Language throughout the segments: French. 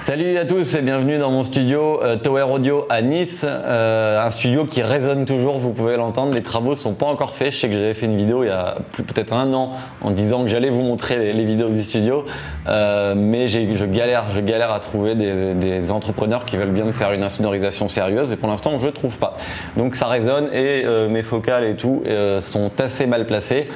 Salut à tous et bienvenue dans mon studio euh, Tower Audio à Nice, euh, un studio qui résonne toujours, vous pouvez l'entendre, les travaux ne sont pas encore faits, je sais que j'avais fait une vidéo il y a peut-être un an en disant que j'allais vous montrer les, vidéos du studio, euh, mais je galère, je galère à trouver des, entrepreneurs qui veulent bien me faire une insonorisation sérieuse et pour l'instant je ne trouve pas. Donc ça résonne et mes focales et tout sont assez mal placés.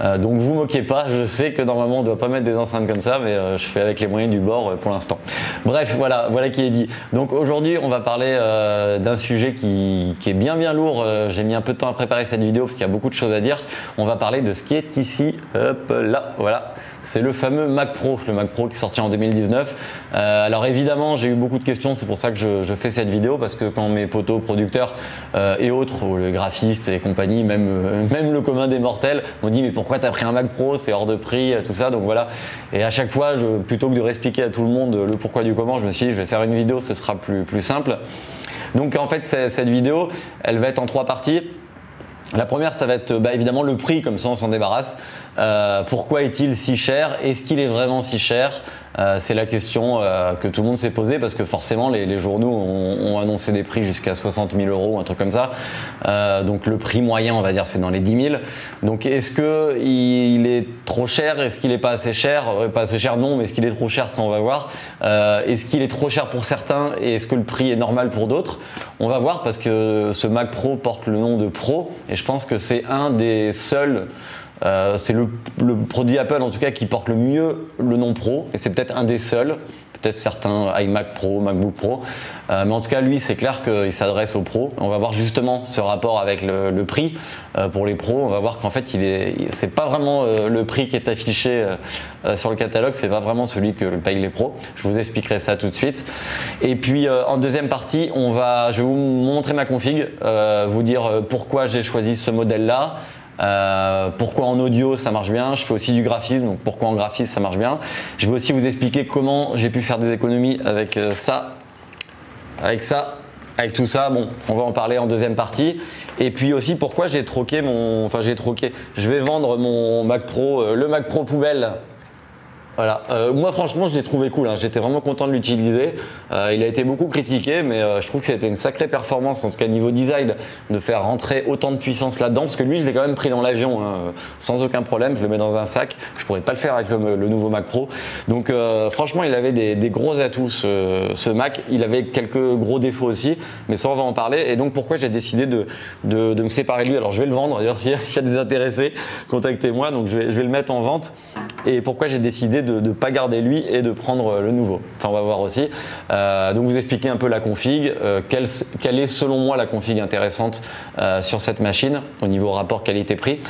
Euh, donc vous moquez pas, je sais que normalement on doit pas mettre des enceintes comme ça, mais euh, je fais avec les moyens du bord euh, pour l'instant. Bref, voilà, voilà qui est dit. Donc aujourd'hui on va parler d'un sujet qui, qui, est bien bien lourd. J'ai mis un peu de temps à préparer cette vidéo parce qu'il y a beaucoup de choses à dire. On va parler de ce qui est ici, hop là, voilà. C'est le fameux Mac Pro, le Mac Pro qui est sorti en 2019. Euh, alors évidemment, j'ai eu beaucoup de questions, c'est pour ça que je, fais cette vidéo, parce que quand mes potos producteurs euh, et autres, ou le graphiste et compagnie, euh, même, le commun des mortels, m'ont dit mais pourquoi t'as pris un Mac Pro, c'est hors de prix, tout ça, donc voilà. Et à chaque fois, plutôt que de réexpliquer à tout le monde le pourquoi du comment, je me suis dit je vais faire une vidéo, ce sera plus, simple. Donc en fait, cette vidéo, elle va être en trois parties. La première, ça va être bah, évidemment le prix, comme ça on s'en débarrasse. Euh, pourquoi est-il si cher Est-ce qu'il est vraiment si cher euh, C'est la question euh, que tout le monde s'est posée parce que forcément les, journaux ont, annoncé des prix jusqu'à 60 000 euros, un truc comme ça. donc le prix moyen, on va dire, c'est dans les 10 000. Donc est-ce que il est trop cher Est-ce qu'il est pas assez cher Pas assez cher, non, mais est-ce qu'il est trop cher Ça, on va voir. est-ce qu'il est trop cher pour certains et est-ce que le prix est normal pour d'autres On va voir parce que ce Mac Pro porte le nom de Pro et je pense que c'est un des seuls euh, c'est le, produit Apple en tout cas qui porte le mieux le nom Pro et c'est peut-être un des seuls, peut-être certains iMac Pro, MacBook Pro, euh, mais en tout cas lui c'est clair qu'il s'adresse aux pros. On va voir justement ce rapport avec le, prix euh, pour les pros. On va voir qu'en fait c'est pas vraiment le prix qui est affiché sur le catalogue, c'est pas vraiment celui que payent les pros. Je vous expliquerai ça tout de suite. Et puis en deuxième partie, on va, je vais vous montrer ma config, vous dire pourquoi j'ai choisi ce modèle là. Euh, pourquoi en audio ça marche bien. Je fais aussi du graphisme, donc pourquoi en graphisme ça marche bien. Je vais aussi vous expliquer comment j'ai pu faire des économies avec euh, ça, avec ça, avec tout ça. Bon, on va en parler en deuxième partie. Et puis aussi pourquoi j'ai troqué mon, enfin j'ai troqué. Je vais vendre mon Mac Pro, euh, le Mac Pro poubelle voilà. Euh, moi, franchement, je l'ai trouvé cool. Hein. J'étais vraiment content de l'utiliser. Euh, il a été beaucoup critiqué, mais euh, je trouve que c'était une sacrée performance, en tout cas niveau design, de faire rentrer autant de puissance là-dedans. Parce que lui, je l'ai quand même pris dans l'avion hein, sans aucun problème. Je le mets dans un sac. Je pourrais pas le faire avec le, nouveau Mac Pro. Donc, franchement, il avait des, gros atouts ce, Mac. Il avait quelques gros défauts aussi, mais ça, on va en parler. Et donc, pourquoi j'ai décidé de, me séparer de lui Alors, je vais le vendre. D'ailleurs, s'il y a des intéressés, contactez-moi. Donc, je vais, je vais le mettre en vente. Et pourquoi j'ai décidé de de ne pas garder lui et de prendre euh, le nouveau. Enfin, on va voir aussi. Euh, donc, vous expliquez un peu la config. Euh, quelle, est, selon moi, la config intéressante sur cette machine au niveau rapport qualité-prix.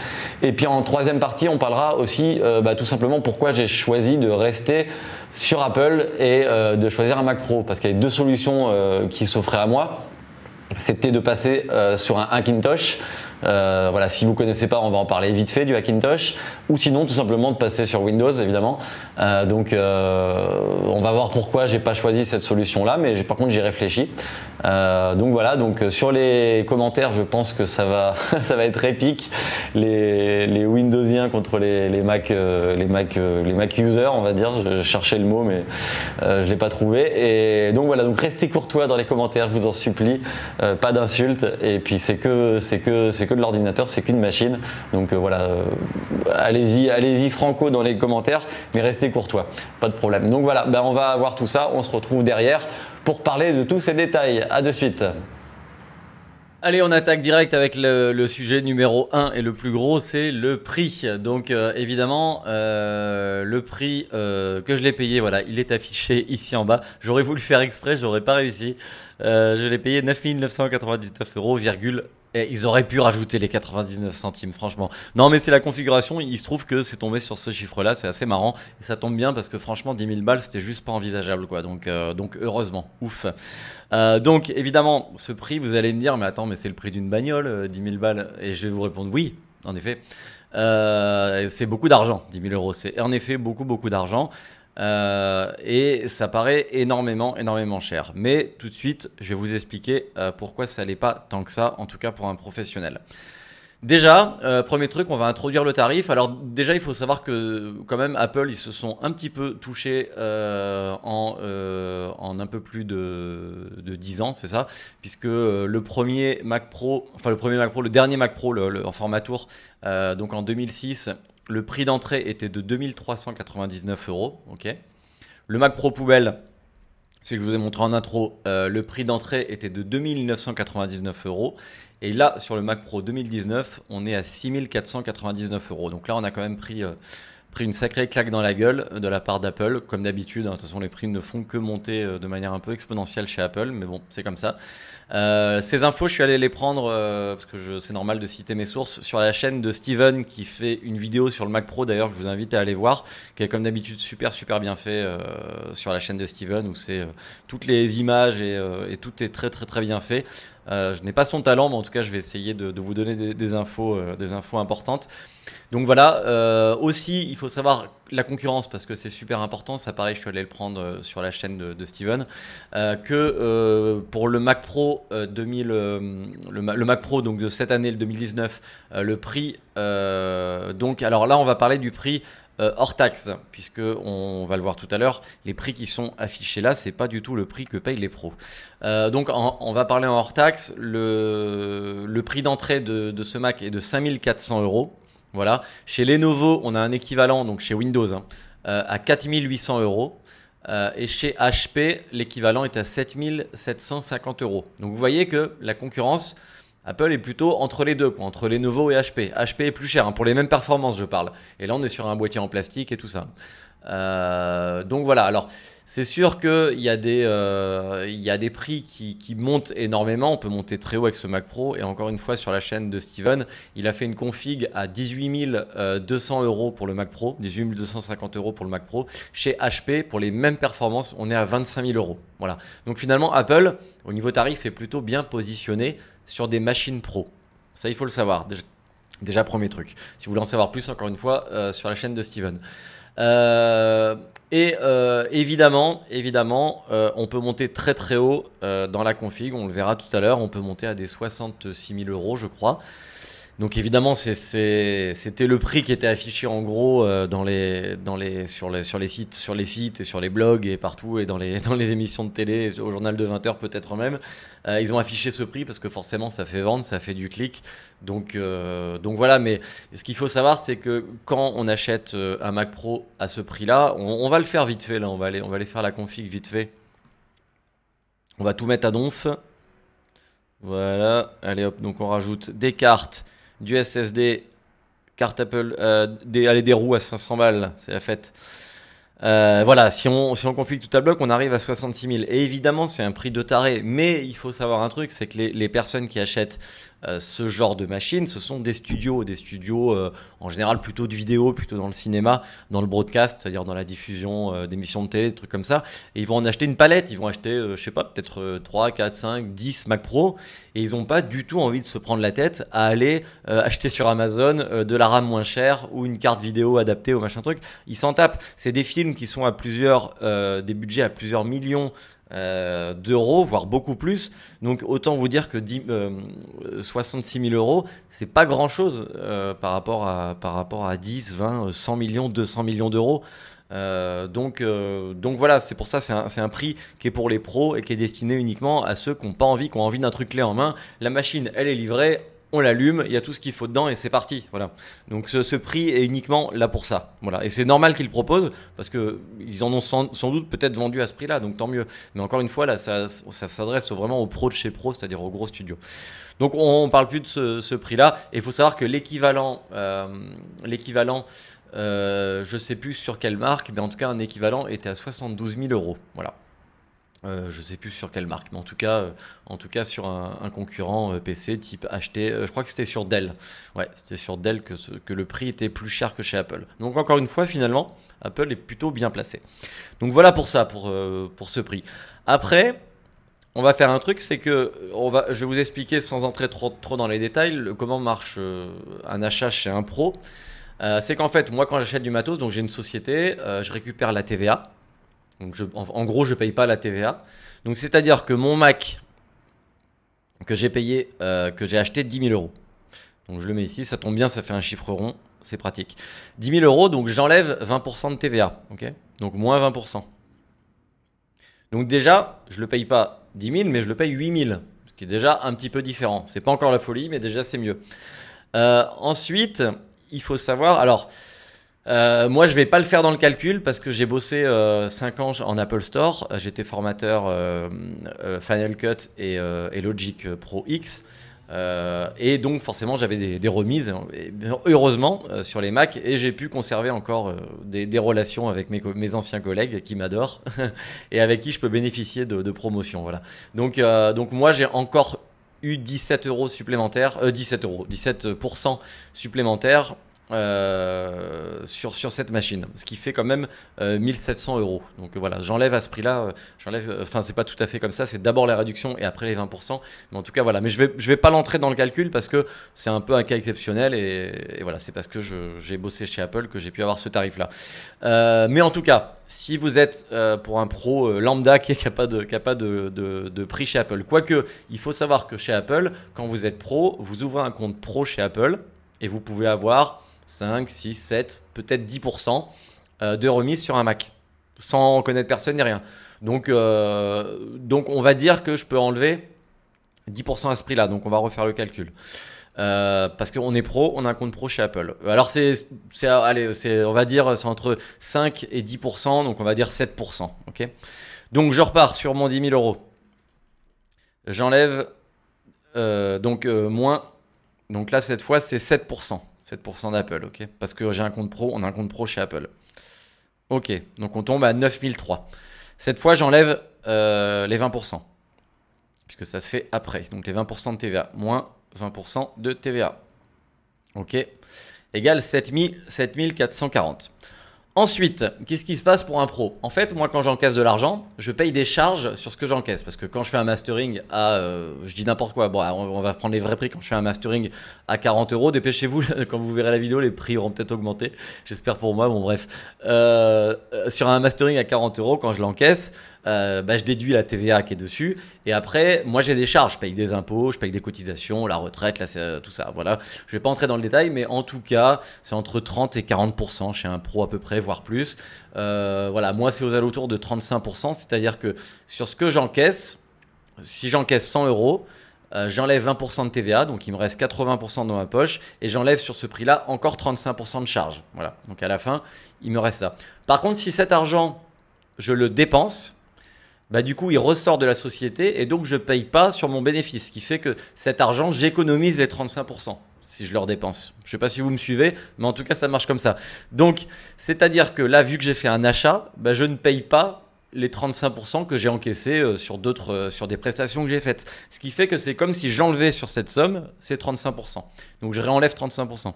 Et puis, en troisième partie, on parlera aussi bah, tout simplement pourquoi j'ai choisi de rester sur Apple et de choisir un Mac Pro. Parce qu'il y a deux solutions qui s'offraient à moi c'était de passer sur un Hackintosh euh, voilà, si vous connaissez pas, on va en parler vite fait du Hackintosh, ou sinon tout simplement de passer sur Windows évidemment. Euh, donc euh, on va voir pourquoi j'ai pas choisi cette solution là, mais par contre j'ai réfléchi donc voilà, donc sur les commentaires, je pense que ça va, ça va être épique les, les Windowsiens contre les, les Mac, les Mac, les Mac users, on va dire. Je, cherchais le mot, mais je l'ai pas trouvé. Et donc voilà, donc restez courtois dans les commentaires, je vous en supplie, pas d'insultes. Et puis c'est que, c'est que, c'est que de l'ordinateur, c'est qu'une machine. Donc euh, voilà, euh, allez-y, allez-y franco dans les commentaires, mais restez courtois, pas de problème. Donc voilà, ben on va avoir tout ça, on se retrouve derrière pour parler de tous ces détails. À de suite. Allez, on attaque direct avec le, sujet numéro 1 et le plus gros, c'est le prix. Donc euh, évidemment, le prix que je l'ai payé, voilà, il est affiché ici en bas. J'aurais voulu faire exprès, j'aurais pas réussi. je l'ai payé 9999 euros. Eh, ils auraient pu rajouter les 99 centimes, franchement. Non, mais c'est la configuration. Il se trouve que c'est tombé sur ce chiffre-là. C'est assez marrant. Et ça tombe bien parce que franchement, 10 000 balles, c'était juste pas envisageable, quoi. Donc, euh, donc heureusement. Ouf. Euh, donc, évidemment, ce prix, vous allez me dire, mais attends, mais c'est le prix d'une bagnole, 10 euh, 000 balles. Et je vais vous répondre oui, en effet. c'est beaucoup d'argent, 10 000 euros. C'est en effet beaucoup, beaucoup d'argent. Euh, et ça paraît énormément, énormément cher. Mais tout de suite, je vais vous expliquer euh, pourquoi ça n'est pas tant que ça, en tout cas pour un professionnel. Déjà, euh, premier truc, on va introduire le tarif. Alors déjà, il faut savoir que quand même Apple, ils se sont un petit peu touchés en, un peu plus de, de 10 ans, c'est ça Puisque le premier Mac Pro, enfin le premier Mac Pro, le dernier Mac Pro en format tour, donc en 2006, le prix d'entrée était de 2399 euros. Le Mac Pro poubelle, celui que je vous ai montré en intro, euh, le prix d'entrée était de 2999 euros. Et là, sur le Mac Pro 2019, on est à 6499 euros. Donc là, on a quand même pris euh, une sacrée claque dans la gueule de la part d'Apple, comme d'habitude. Hein, de toute façon, les prix ne font que monter euh, de manière un peu exponentielle chez Apple, mais bon, c'est comme ça. Euh, ces infos, je suis allé les prendre, euh, parce que c'est normal de citer mes sources, sur la chaîne de Steven qui fait une vidéo sur le Mac Pro, d'ailleurs, je vous invite à aller voir, qui est comme d'habitude super, super bien fait sur la chaîne de Steven, où c'est toutes les images et, tout est très, très, très bien fait. Euh, je n'ai pas son talent, mais en tout cas, je vais essayer de, vous donner des, infos, euh, des infos importantes. Donc voilà, euh, aussi, il faut savoir la concurrence, parce que c'est super important. Ça, pareil, je suis allé le prendre sur la chaîne de, Steven. que pour le Mac Pro 2000, le, Mac Pro donc de cette année, le 2019, le prix. donc, alors là, on va parler du prix euh, hors taxe, puisque on va le voir tout à l'heure, les prix qui sont affichés là, c'est pas du tout le prix que payent les pros. Euh, donc on va parler en hors taxe. Le, prix d'entrée de, ce Mac est de 5400 euros. Voilà. Chez Lenovo, on a un équivalent, donc chez Windows, hein, euh, à 4800 euros. et chez HP, l'équivalent est à 7750 euros. Donc vous voyez que la concurrence Apple est plutôt entre les deux, entre les nouveaux et HP. HP est plus cher, hein, pour les mêmes performances, je parle. Et là, on est sur un boîtier en plastique et tout ça. Euh, donc voilà, alors c'est sûr qu'il y, a des, euh, y a des prix qui, qui, montent énormément. On peut monter très haut avec ce Mac Pro. Et encore une fois, sur la chaîne de Steven, il a fait une config à 18 200 euh, euros pour le Mac Pro, 18 250 euros pour le Mac Pro. Chez HP, pour les mêmes performances, on est à 25 000 euros. Voilà. Donc finalement, Apple, au niveau tarif, est plutôt bien positionné sur des machines pro. Ça, il faut le savoir. Déjà, premier truc. Si vous voulez en savoir plus, encore une fois, euh, sur la chaîne de Steven. Euh, et euh, évidemment, évidemment, on peut monter très très haut dans la config. On le verra tout à l'heure. On peut monter à des 66 000 euros, je crois. Donc évidemment, c'était le prix qui était affiché en gros euh, dans les, sur, les, sites, sur les sites et sur les blogs et partout et dans les, les émissions de télé, au journal de 20h peut-être même. Euh, ils ont affiché ce prix parce que forcément ça fait vendre, ça fait du clic. Donc, euh, donc voilà, mais ce qu'il faut savoir c'est que quand on achète un Mac Pro à ce prix-là, on, va le faire vite fait là, on va aller, on va aller faire la config vite fait. On va tout mettre à donf. Voilà, allez hop, donc on rajoute des cartes du SSD, carte Apple, euh, des, des roues à 500 balles, c'est la fête. Euh, voilà, si on, si on configure tout à bloc, on arrive à 66 000. Et évidemment, c'est un prix de taré. Mais il faut savoir un truc, c'est que les, les personnes qui achètent euh, ce genre de machines, ce sont des studios, des studios euh, en général plutôt de vidéo, plutôt dans le cinéma, dans le broadcast, c'est-à-dire dans la diffusion euh, d'émissions de télé, des trucs comme ça. Et ils vont en acheter une palette, ils vont acheter, je sais pas, peut-être 3, 4, 5, 10 Mac Pro, et ils n'ont pas du tout envie de se prendre la tête à aller acheter sur Amazon de la RAM moins chère ou une carte vidéo adaptée au machin truc. Ils s'en tapent. C'est des films qui sont à plusieurs, des budgets à plusieurs millions euh, d'euros, voire beaucoup plus. Donc autant vous dire que 66 000 euh, euros, c'est pas grand chose euh, par, rapport à, par rapport à 10, 20, 100 millions, 200 millions d'euros. donc, donc voilà, c'est pour ça, c'est un, un, prix qui est pour les pros et qui est destiné uniquement à ceux qui n'ont pas envie, qui ont envie d'un truc clé en main. La machine, elle est livrée, on l'allume, il y a tout ce qu'il faut dedans et c'est parti. Voilà. Donc ce, prix est uniquement là pour ça. Voilà. Et c'est normal qu'ils le proposent parce que ils en ont sans, doute peut-être vendu à ce prix-là, donc tant mieux. Mais encore une fois, là, ça, s'adresse vraiment aux pros de chez pro, c'est-à-dire aux gros studios. Donc on, ne parle plus de ce, prix-là. Et il faut savoir que l'équivalent, euh, l'équivalent, euh, je sais plus sur quelle marque, mais en tout cas un équivalent était à 72 000 euros. Voilà. Euh, je ne sais plus sur quelle marque, mais en tout cas, euh, en tout cas sur un, concurrent euh, PC type acheté, je crois que c'était sur Dell. Ouais, c'était sur Dell que, le prix était plus cher que chez Apple. Donc encore une fois, finalement, Apple est plutôt bien placé. Donc voilà pour ça, pour, pour ce prix. Après, on va faire un truc, c'est que je vais vous expliquer sans entrer trop, trop dans les détails comment marche un achat chez un pro. c'est qu'en fait, moi quand j'achète du matos, donc j'ai une société, je récupère la TVA donc en, gros, je paye pas la TVA. Donc c'est-à-dire que mon Mac que j'ai payé, euh, que j'ai acheté 10 000 euros. Donc je le mets ici, ça tombe bien, ça fait un chiffre rond, c'est pratique. 10 000 euros, donc j'enlève 20% de TVA, ok Donc moins 20%. Donc déjà, je le paye pas 10 000, mais je le paye 8 000, ce qui est déjà un petit peu différent. C'est pas encore la folie, mais déjà c'est mieux. Euh, ensuite, il faut savoir, alors euh, moi, je vais pas le faire dans le calcul parce que j'ai bossé 5 euh, ans en Apple Store. Euh, j'étais formateur Final Cut et, Logic Pro X. et donc, forcément, j'avais des, remises, heureusement, sur les Macs. Et j'ai pu conserver encore des, relations avec mes, anciens collègues qui m'adorent et avec qui je peux bénéficier de, de promotions. Voilà. Donc, donc moi, j'ai encore eu 17 euros supplémentaires, 17 euros, 17% supplémentaires euh, sur, sur cette machine, ce qui fait quand même 1700 euh, euros. Donc euh, voilà, j'enlève à ce prix-là, j'enlève, enfin c'est pas tout à fait comme ça, c'est d'abord la réduction et après les 20%, mais en tout cas voilà, mais je vais, je vais pas l'entrer dans le calcul parce que c'est un peu un cas exceptionnel et, voilà, c'est parce que j'ai bossé chez Apple que j'ai pu avoir ce tarif-là. mais en tout cas, si vous êtes pour un pro lambda qui n'a pas, de, qui de, de, de, prix chez Apple, quoique il faut savoir que chez Apple, quand vous êtes pro, vous ouvrez un compte pro chez Apple et vous pouvez avoir 5, 6, 7, peut-être 10% euh, de remise sur un Mac, sans connaître personne ni rien. Donc, euh, on va dire que je peux enlever 10% à ce prix-là, donc on va refaire le calcul. Euh, parce qu'on est pro, on a un compte pro chez Apple. Alors c'est, on va dire c'est entre 5 et 10%, donc on va dire 7%. Donc je repars sur mon 10 000 euros. J'enlève donc moins, donc là cette fois c'est 7%. 7% d'Apple, ok Parce que j'ai un compte pro, on a un compte pro chez Apple. Ok, donc on tombe à 9003. Cette fois, j'enlève euh, les 20%, puisque ça se fait après. Donc les 20% de TVA, moins 20% de TVA. Ok Égale 7440. Ensuite, qu'est-ce qui se passe pour un pro En fait, moi, quand j'encaisse de l'argent, je paye des charges sur ce que j'encaisse. Parce que quand je fais un mastering à. Euh, je dis n'importe quoi. Bon, on va prendre les vrais prix. Quand je fais un mastering à 40 euros, dépêchez-vous. Quand vous verrez la vidéo, les prix auront peut-être augmenté. J'espère pour moi. Bon, bref. Euh, euh, sur un mastering à 40 euros, quand je l'encaisse, euh, bah, je déduis la TVA qui est dessus. Et après, moi, j'ai des charges. Je paye des impôts, je paye des cotisations, la retraite, là, euh, tout ça. Voilà. Je vais pas entrer dans le détail, mais en tout cas, c'est entre 30 et 40 chez un pro à peu près, voire plus. Euh, voilà, moi, c'est aux alentours de 35 c'est-à-dire que sur ce que j'encaisse, si j'encaisse 100 euros, j'enlève 20% de TVA, donc il me reste 80% dans ma poche, et j'enlève sur ce prix-là encore 35% de charges Voilà, donc à la fin, il me reste ça. Par contre, si cet argent, je le dépense, bah du coup, il ressort de la société et donc je ne paye pas sur mon bénéfice, ce qui fait que cet argent, j'économise les 35% si je leur dépense. Je sais pas si vous me suivez, mais en tout cas, ça marche comme ça. Donc, c'est-à-dire que là, vu que j'ai fait un achat, bah, je ne paye pas les 35% que j'ai encaissés euh, sur d'autres, euh, sur des prestations que j'ai faites. Ce qui fait que c'est comme si j'enlevais sur cette somme ces 35%. Donc, je réenlève 35%.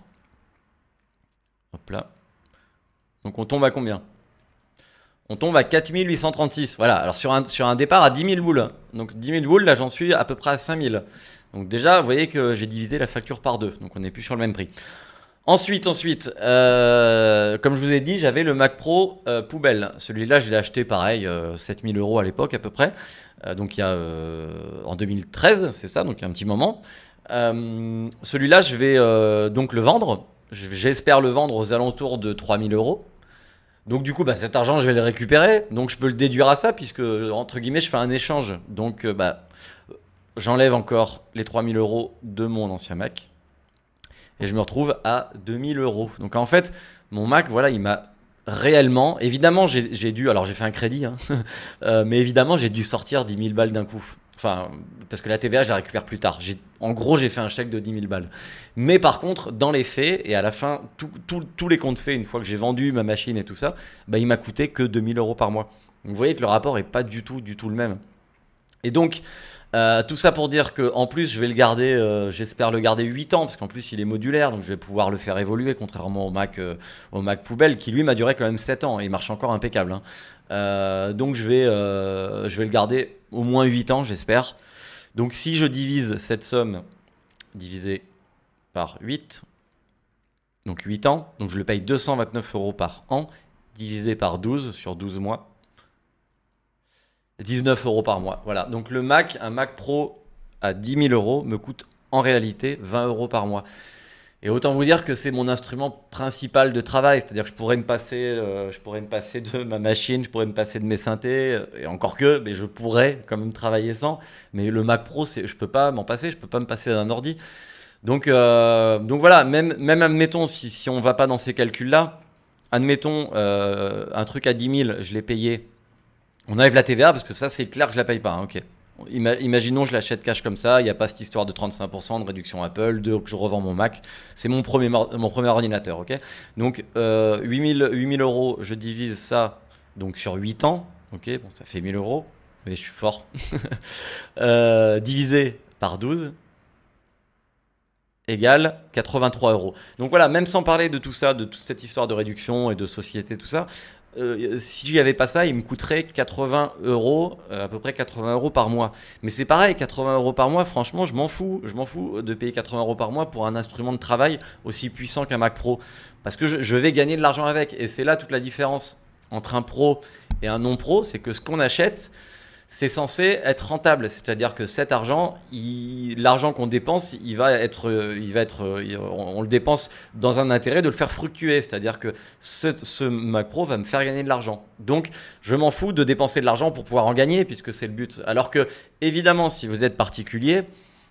Hop là. Donc, on tombe à combien on tombe à 4836. Voilà, alors sur un, sur un départ à 10 000 boules. Donc 10 000 boules, là j'en suis à peu près à 5 000, Donc déjà, vous voyez que j'ai divisé la facture par deux. Donc on n'est plus sur le même prix. Ensuite, ensuite, euh, comme je vous ai dit, j'avais le Mac Pro euh, poubelle. Celui-là, je l'ai acheté pareil, 7 euh, 7000 euros à l'époque à peu près. donc il y a en 2013, c'est ça, donc il y a un petit moment. Celui-là, je vais donc le vendre. J'espère le vendre aux alentours de 3000 euros. Donc du coup, bah, cet argent, je vais le récupérer. Donc je peux le déduire à ça, puisque, entre guillemets, je fais un échange. Donc euh, bah, j'enlève encore les 3000 euros de mon ancien Mac. Et je me retrouve à 2000 euros. Donc en fait, mon Mac, voilà, il m'a réellement, évidemment, j'ai dû, alors j'ai fait un crédit, hein, euh, mais évidemment, j'ai dû sortir 10 000 balles d'un coup. Enfin, parce que la TVA, je la récupère plus tard. En gros, j'ai fait un chèque de 10 000 balles. Mais par contre, dans les faits, et à la fin, tous les comptes faits, une fois que j'ai vendu ma machine et tout ça, bah, il m'a coûté que 000 euros par mois. vous voyez que le rapport n'est pas du tout, du tout le même. Et donc, euh, tout ça pour dire que en plus je vais le garder, euh, j'espère le garder 8 ans parce qu'en plus il est modulaire donc je vais pouvoir le faire évoluer contrairement au Mac, euh, au Mac poubelle qui lui m'a duré quand même 7 ans et il marche encore impeccable. Hein. Euh, donc je vais, euh, je vais le garder au moins 8 ans, j'espère. Donc si je divise cette somme divisé par 8, donc 8 ans, donc je le paye 229 euros par an, divisé par 12 sur 12 mois. 19 euros par mois. Voilà. Donc le Mac, un Mac Pro à 10 000 euros me coûte en réalité 20 euros par mois. Et autant vous dire que c'est mon instrument principal de travail, c'est-à-dire que je pourrais me passer, euh, je pourrais me passer de ma machine, je pourrais me passer de mes synthés, euh, et encore que, mais je pourrais quand même travailler sans. Mais le Mac Pro, je ne peux pas m'en passer, je ne peux pas me passer d'un ordi. Donc, euh, donc voilà, même, même admettons si, si on va pas dans ces calculs-là, admettons un truc à 10 000, je l'ai payé. On enlève la TVA parce que ça c'est clair que je la paye pas, hein, ok imaginons, je l'achète cash comme ça, il n'y a pas cette histoire de 35% de réduction Apple, de je revends mon Mac. C'est mon premier, mon premier ordinateur, ok Donc, 8000, euh, 8000 euros, je divise ça donc sur 8 ans, ok Bon, ça fait 1000 euros, mais je suis fort. Euh, divisé par 12 égale 83 euros. Donc voilà, même sans parler de tout ça, de toute cette histoire de réduction et de société, tout ça, euh, si n'y avait pas ça, il me coûterait 80 euros, euh, à peu près 80 euros par mois. Mais c'est pareil, 80 euros par mois, franchement, je m'en fous. Je m'en fous de payer 80 euros par mois pour un instrument de travail aussi puissant qu'un Mac Pro. Parce que je vais gagner de l'argent avec. Et c'est là toute la différence entre un pro et un non pro, c'est que ce qu'on achète, c'est censé être rentable. C'est-à-dire que cet argent, l'argent qu'on dépense, il va être, il va être, on, le dépense dans un intérêt de le faire fructuer. C'est-à-dire que ce, ce, Mac Pro va me faire gagner de l'argent. Donc, je m'en fous de dépenser de l'argent pour pouvoir en gagner, puisque c'est le but. Alors que, évidemment, si vous êtes particulier,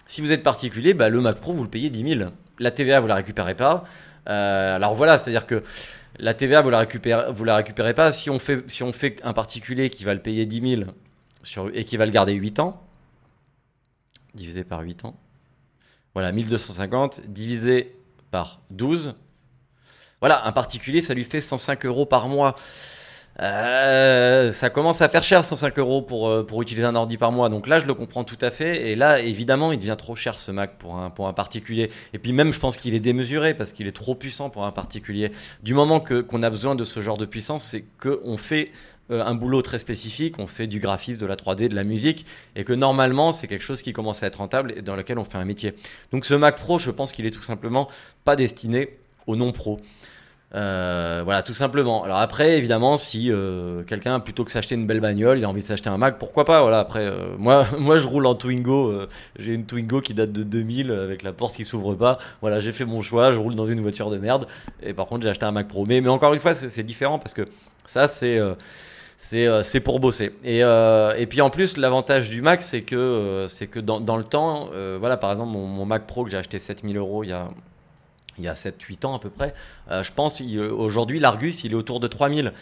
si vous êtes particulier, bah, le Mac Pro, vous le payez 10 000. La TVA, vous ne la récupérez pas. Euh, alors voilà, c'est-à-dire que la TVA, vous la la récupérez pas. Si on fait, si on fait un particulier qui va le payer 10 000 sur, et qui va le garder 8 ans, divisé par 8 ans. Voilà, 1250 divisé par 12. Voilà, un particulier, ça lui fait 105 euros par mois. Euh, ça commence à faire cher 105 euros pour, euh, pour utiliser un ordi par mois. Donc là, je le comprends tout à fait. Et là, évidemment, il devient trop cher ce Mac pour un, pour particulier. Et puis même, je pense qu'il est démesuré parce qu'il est trop puissant pour un particulier. Du moment que qu'on a besoin de ce genre de puissance, c'est qu'on fait euh, un boulot très spécifique, on fait du graphisme, de la 3D, de la musique, et que normalement c'est quelque chose qui commence à être rentable et dans lequel on fait un métier. Donc ce Mac Pro, je pense qu'il est tout simplement pas destiné aux non pro euh, voilà, tout simplement. Alors après, évidemment, si euh, quelqu'un, plutôt que s'acheter une belle bagnole, il a envie de s'acheter un Mac, pourquoi pas Voilà, après, moi, moi, je roule en Twingo. j'ai une Twingo qui date de 2000 avec la porte qui s'ouvre pas. Voilà, j'ai fait mon choix. Je roule dans une voiture de merde. Et par contre, j'ai acheté un Mac Pro. Mais, mais encore une fois, c'est différent parce que ça, c'est euh, c'est pour bosser. Et, euh, et, puis en plus, l'avantage du Mac, c'est que, euh, c'est que dans, dans, le temps, voilà, par exemple, mon, Mac Pro que j'ai acheté 7000 euros il y a il y a 7-8 ans à peu près. je pense aujourd'hui l'Argus il est autour de 3000.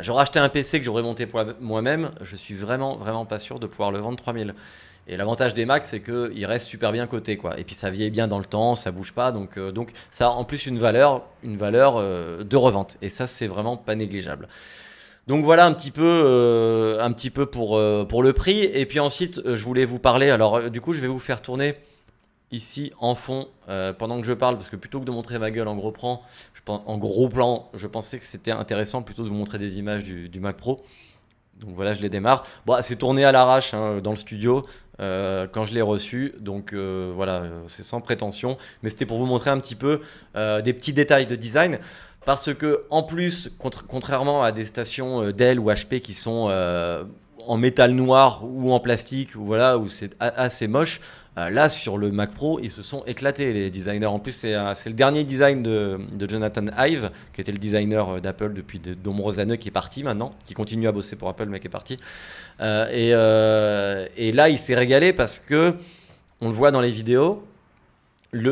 j'aurais acheté un PC que j'aurais monté moi-même, je suis vraiment vraiment pas sûr de pouvoir le vendre 3000. Et l'avantage des Macs c'est qu'ils restent super bien cotés. quoi. Et puis ça vieillit bien dans le temps, ça bouge pas donc donc ça a en plus une valeur une valeur de revente et ça c'est vraiment pas négligeable. Donc voilà un petit peu, euh, un petit peu pour, euh, pour le prix. Et puis ensuite, euh, je voulais vous parler. Alors du coup, je vais vous faire tourner ici en fond pendant que je parle parce que plutôt que de montrer ma gueule en gros plan, je en gros plan, je pensais que c'était intéressant plutôt de vous montrer des images du, Mac Pro. Donc voilà, je les démarre. Bon, c'est tourné à l'arrache hein, dans le studio quand je l'ai reçu. Donc voilà, c'est sans prétention. Mais c'était pour vous montrer un petit peu des petits détails de design. Parce que, en plus, contrairement à des stations euh, Dell ou HP qui sont euh, en métal noir ou en plastique, ou voilà, où c'est assez moche, euh, là, sur le Mac Pro, ils se sont éclatés, les designers. En plus, c'est le dernier design de, Jonathan Ive, qui était le designer d'Apple depuis de, nombreuses années, qui est parti maintenant, qui continue à bosser pour Apple, mais qui est parti. et, et, là, il s'est régalé parce que, on le voit dans les vidéos,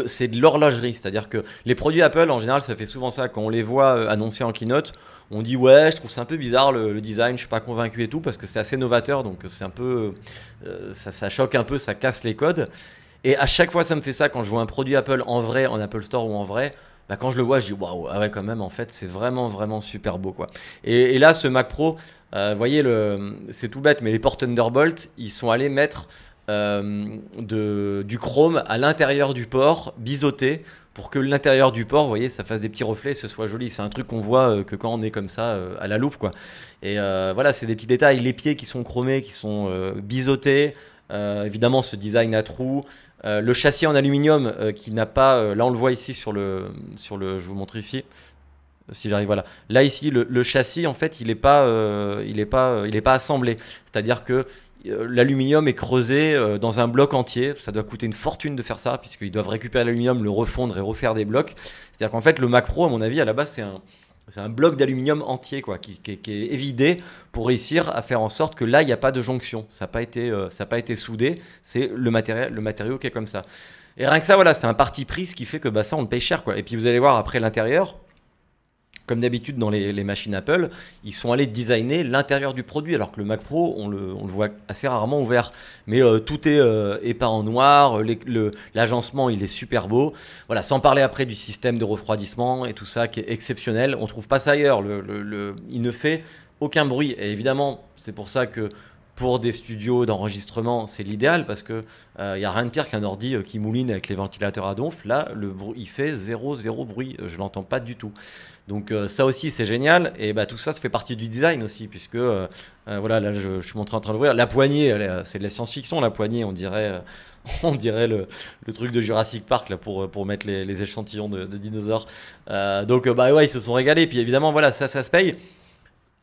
c'est de l'horlogerie. C'est-à-dire que les produits Apple, en général, ça fait souvent ça. Quand on les voit euh, annoncés en keynote, on dit ouais, je trouve c'est un peu bizarre le, design, je suis pas convaincu et tout, parce que c'est assez novateur, donc c'est un peu. Euh, ça, ça choque un peu, ça casse les codes. Et à chaque fois, ça me fait ça quand je vois un produit Apple en vrai, en Apple Store ou en vrai. Bah quand je le vois, je dis waouh, ah ouais, quand même, en fait, c'est vraiment, vraiment super beau. quoi. Et, là, ce Mac Pro, euh, vous voyez, c'est tout bête, mais les portes Thunderbolt, ils sont allés mettre euh, de, du chrome à l'intérieur du port, biseauté, pour que l'intérieur du port, vous voyez, ça fasse des petits reflets, ce soit joli. C'est un truc qu'on voit euh, que quand on est comme ça euh, à la loupe, quoi. Et voilà, c'est des petits détails. Les pieds qui sont chromés, qui sont biseautés. évidemment, ce design à trous. le châssis en aluminium qui n'a pas. là, on le voit ici sur le. Sur le je vous montre ici. Si j'arrive, voilà. Là ici, le, châssis, en fait, il n'est pas, il est pas, il est pas assemblé. C'est-à-dire que euh, l'aluminium est creusé euh, dans un bloc entier. Ça doit coûter une fortune de faire ça, puisqu'ils doivent récupérer l'aluminium, le refondre et refaire des blocs. C'est-à-dire qu'en fait, le Mac à mon avis, à la base, c'est un, bloc d'aluminium entier quoi, qui, est évidé pour réussir à faire en sorte que là, il n'y a pas de jonction. Ça n'a pas, été, euh, pas été soudé. C'est le, matériau qui est comme ça. Et rien que ça, voilà, c'est un parti pris, qui fait que bah, ça, on le paye cher. Quoi. Et puis vous allez voir après l'intérieur, comme d'habitude dans les, machines Apple, ils sont allés designer l'intérieur du produit, alors que le Mac Pro, on le, voit assez rarement ouvert. Mais euh, tout est euh, en noir, l'agencement, il est super beau. Voilà, sans parler après du système de refroidissement et tout ça qui est exceptionnel. On trouve pas ça ailleurs. Le, il ne fait aucun bruit. Et évidemment, c'est pour ça que pour des studios d'enregistrement, c'est l'idéal parce que euh, il y a rien de pire qu'un ordi euh, qui mouline avec les ventilateurs à donf. Là, le bruit, il fait zéro zéro bruit. Je l'entends pas du tout. Donc euh, ça aussi c'est génial et bah, tout ça ça fait partie du design aussi puisque euh, euh, voilà là je, suis montré en train de la poignée c'est de la science-fiction la poignée on dirait on dirait le, truc de Jurassic Park là pour pour mettre les, échantillons de, dinosaures donc bah ouais ils se sont régalés puis évidemment voilà ça ça se paye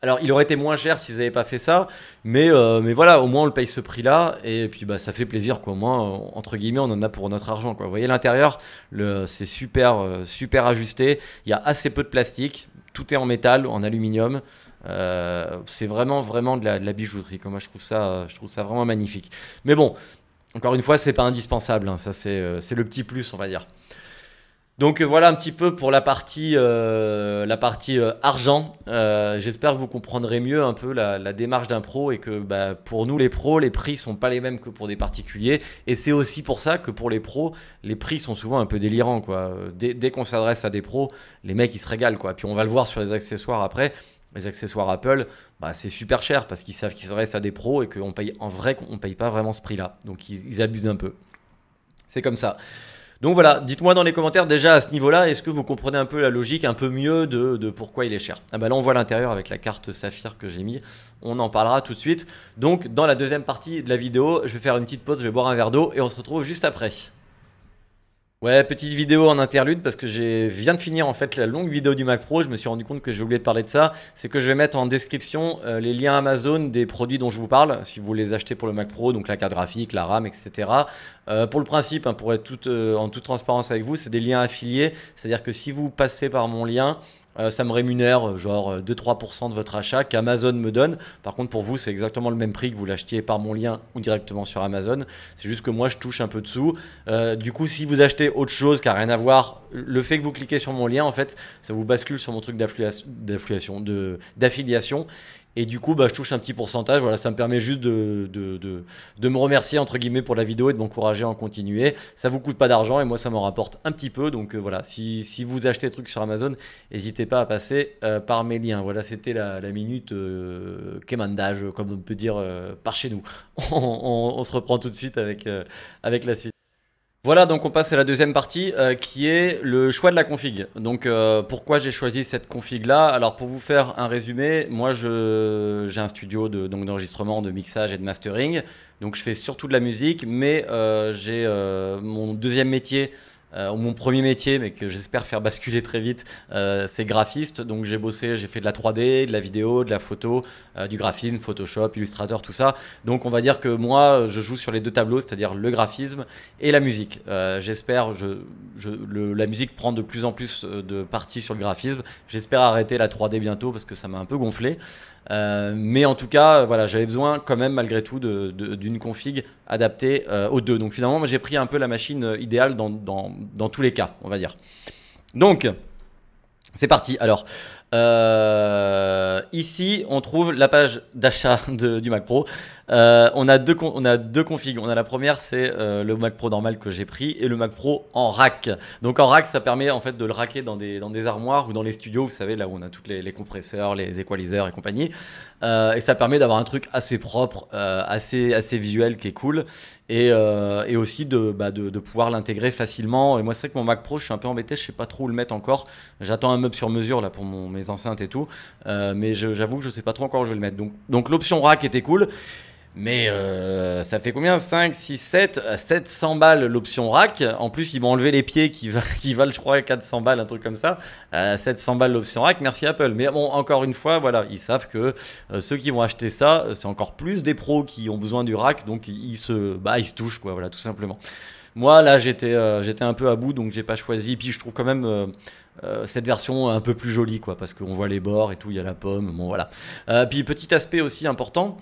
alors, il aurait été moins cher s'ils n'avaient pas fait ça, mais, euh, mais voilà, au moins on le paye ce prix-là, et puis bah, ça fait plaisir, quoi. Au moins, euh, entre guillemets, on en a pour notre argent, quoi. Vous voyez, l'intérieur, c'est super, euh, super ajusté. Il y a assez peu de plastique, tout est en métal, en aluminium. c'est vraiment, vraiment de la, bijouterie. comme Moi, je trouve, ça, je trouve ça vraiment magnifique. Mais bon, encore une fois, c'est pas indispensable. Hein. Ça, c'est le petit plus, on va dire. Donc euh, voilà un petit peu pour la partie, euh, la partie euh, argent. J'espère que vous comprendrez mieux un peu la, démarche d'un pro et que bah, pour nous les pros, les prix sont pas les mêmes que pour des particuliers. Et c'est aussi pour ça que pour les pros, les prix sont souvent un peu délirants. Quoi. Dès, qu'on s'adresse à des pros, les mecs ils se régalent. Quoi. Puis on va le voir sur les accessoires après. Les accessoires Apple, bah, c'est super cher parce qu'ils savent qu'ils s'adressent à des pros et qu'on paye en vrai, on paye pas vraiment ce prix-là. Donc ils abusent un peu. C'est comme ça. Donc voilà, dites-moi dans les commentaires déjà à ce niveau-là, est-ce que vous comprenez un peu la logique un peu mieux de, pourquoi il est cher Ah bah là on voit l'intérieur avec la carte saphir que j'ai mis, on en parlera tout de suite. Donc dans la deuxième partie de la vidéo, je vais faire une petite pause, je vais boire un verre d'eau et on se retrouve juste après. Ouais, petite vidéo en interlude parce que je viens de finir en fait la longue vidéo du Mac Pro. Je me suis rendu compte que j'ai oublié de parler de ça. C'est que je vais mettre en description euh, les liens Amazon des produits dont je vous parle si vous les achetez pour le Mac Pro, donc la carte graphique, la RAM, etc. Euh, pour le principe, hein, pour être euh, en toute transparence avec vous, c'est des liens affiliés. C'est-à-dire que si vous passez par mon lien, euh, ça me rémunère euh, genre 2-3% euh, de votre achat qu'Amazon me donne. Par contre, pour vous, c'est exactement le même prix que vous l'achetiez par mon lien ou directement sur Amazon. C'est juste que moi, je touche un peu dessous. du coup, si vous achetez autre chose qui n'a rien à voir, le fait que vous cliquez sur mon lien, en fait, ça vous bascule sur mon truc d'affiliation. Et du coup, bah, je touche un petit pourcentage. Voilà, ça me permet juste de, de, me remercier entre guillemets pour la vidéo et de m'encourager à en continuer. Ça vous coûte pas d'argent et moi, ça m'en rapporte un petit peu. Donc euh, voilà, si, vous achetez des trucs sur Amazon, n'hésitez pas à passer euh, par mes liens. Voilà, c'était la, minute euh, comme on peut dire euh, par chez nous. on, on, se reprend tout de suite avec, avec la suite. Voilà, donc on passe à la deuxième partie euh, qui est le choix de la config. Donc euh, pourquoi j'ai choisi cette config là Alors pour vous faire un résumé, moi j'ai un studio d'enregistrement, de mixage et de mastering. Donc je fais surtout de la musique, mais euh, j'ai mon deuxième métier euh, mon premier métier, mais que j'espère faire basculer très vite, euh, c'est graphiste. Donc j'ai bossé, j'ai fait de la 3D, de la vidéo, de la photo, euh, du graphisme, Photoshop, Illustrator, tout ça. Donc on va dire que moi, je joue sur les deux tableaux, c'est-à-dire le graphisme et la musique. j'espère, la musique prend de plus en plus de partie sur le graphisme. J'espère arrêter la 3D bientôt parce que ça m'a un peu gonflé. Euh, mais en tout cas, voilà, j'avais besoin quand même malgré tout d'une config adaptée euh, aux deux. Donc finalement, j'ai pris un peu la machine euh, idéale dans, tous les cas, on va dire. Donc, c'est parti. Alors, ici, on trouve la page d'achat du Mac Pro. Euh, on, a deux on a deux configs. On a la première, c'est euh, le Mac Pro normal que j'ai pris et le Mac Pro en rack. Donc en rack, ça permet en fait de le racker dans des, armoires ou dans les studios, vous savez, là où on a tous les, compresseurs, les equalizers et compagnie. Euh, et ça permet d'avoir un truc assez propre, assez, assez visuel qui est cool. Et, aussi bah, de, pouvoir l'intégrer facilement. Et moi, c'est vrai que mon Mac Pro, je suis un peu embêté, je sais pas trop où le mettre encore. J'attends un meuble sur mesure là pour mes enceintes et tout. mais j'avoue que je sais pas trop encore où je vais le mettre. Donc, donc l'option rack était cool. Mais euh, ça fait combien 5, 6, 7 700 balles l'option rack. En plus, ils m'ont enlevé les pieds qui, valent, je crois, 400 balles, un truc comme ça. 700 euh, balles l'option rack, merci Apple. Mais bon, encore une fois, voilà, ils savent que euh, ceux qui vont acheter ça, c'est encore plus des pros qui ont besoin du rack. Donc, ils se, bah, ils touchent, quoi, voilà, tout simplement. Moi, là, j'étais j'étais un peu à bout, donc j'ai pas choisi. Puis, je trouve quand même cette version un peu plus jolie, quoi, parce qu'on voit les bords et tout, il y a la pomme. Bon, voilà. puis, petit aspect aussi important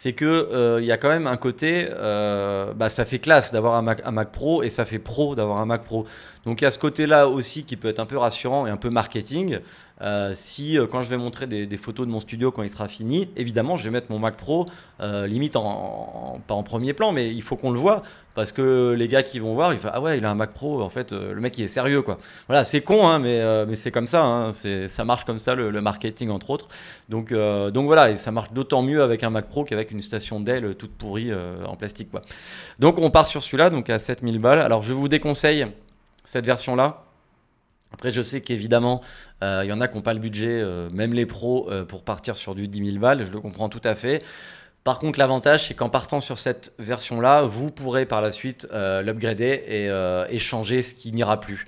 c'est que il euh, y a quand même un côté, euh, bah, ça fait classe d'avoir un un Mac Pro et ça fait pro d'avoir un Mac Pro. Donc il y a ce côté-là aussi qui peut être un peu rassurant et un peu marketing. Euh, si euh, quand je vais montrer des, photos de mon studio quand il sera fini, évidemment je vais mettre mon Mac Pro euh, limite pas en premier plan, mais il faut qu'on le voit parce que les gars qui vont voir, ils font ah ouais il a un Mac Pro en fait le mec il est sérieux quoi. Voilà c'est con hein, mais mais c'est comme ça, hein. ça marche comme ça le, marketing entre autres. Donc donc voilà et ça marche d'autant mieux avec un Mac Pro qu'avec une station Dell toute pourrie en plastique quoi. Donc on part sur celui-là donc à 7000 balles. Alors je vous déconseille cette version-là. Après, je sais qu'évidemment, euh, il y en a qui n'ont pas le budget, euh, même les pros, euh, pour partir sur du 10 000 balles. Je le comprends tout à fait. Par contre, l'avantage, c'est qu'en partant sur cette version-là, vous pourrez par la suite l'upgrader et échanger ce qui n'ira plus.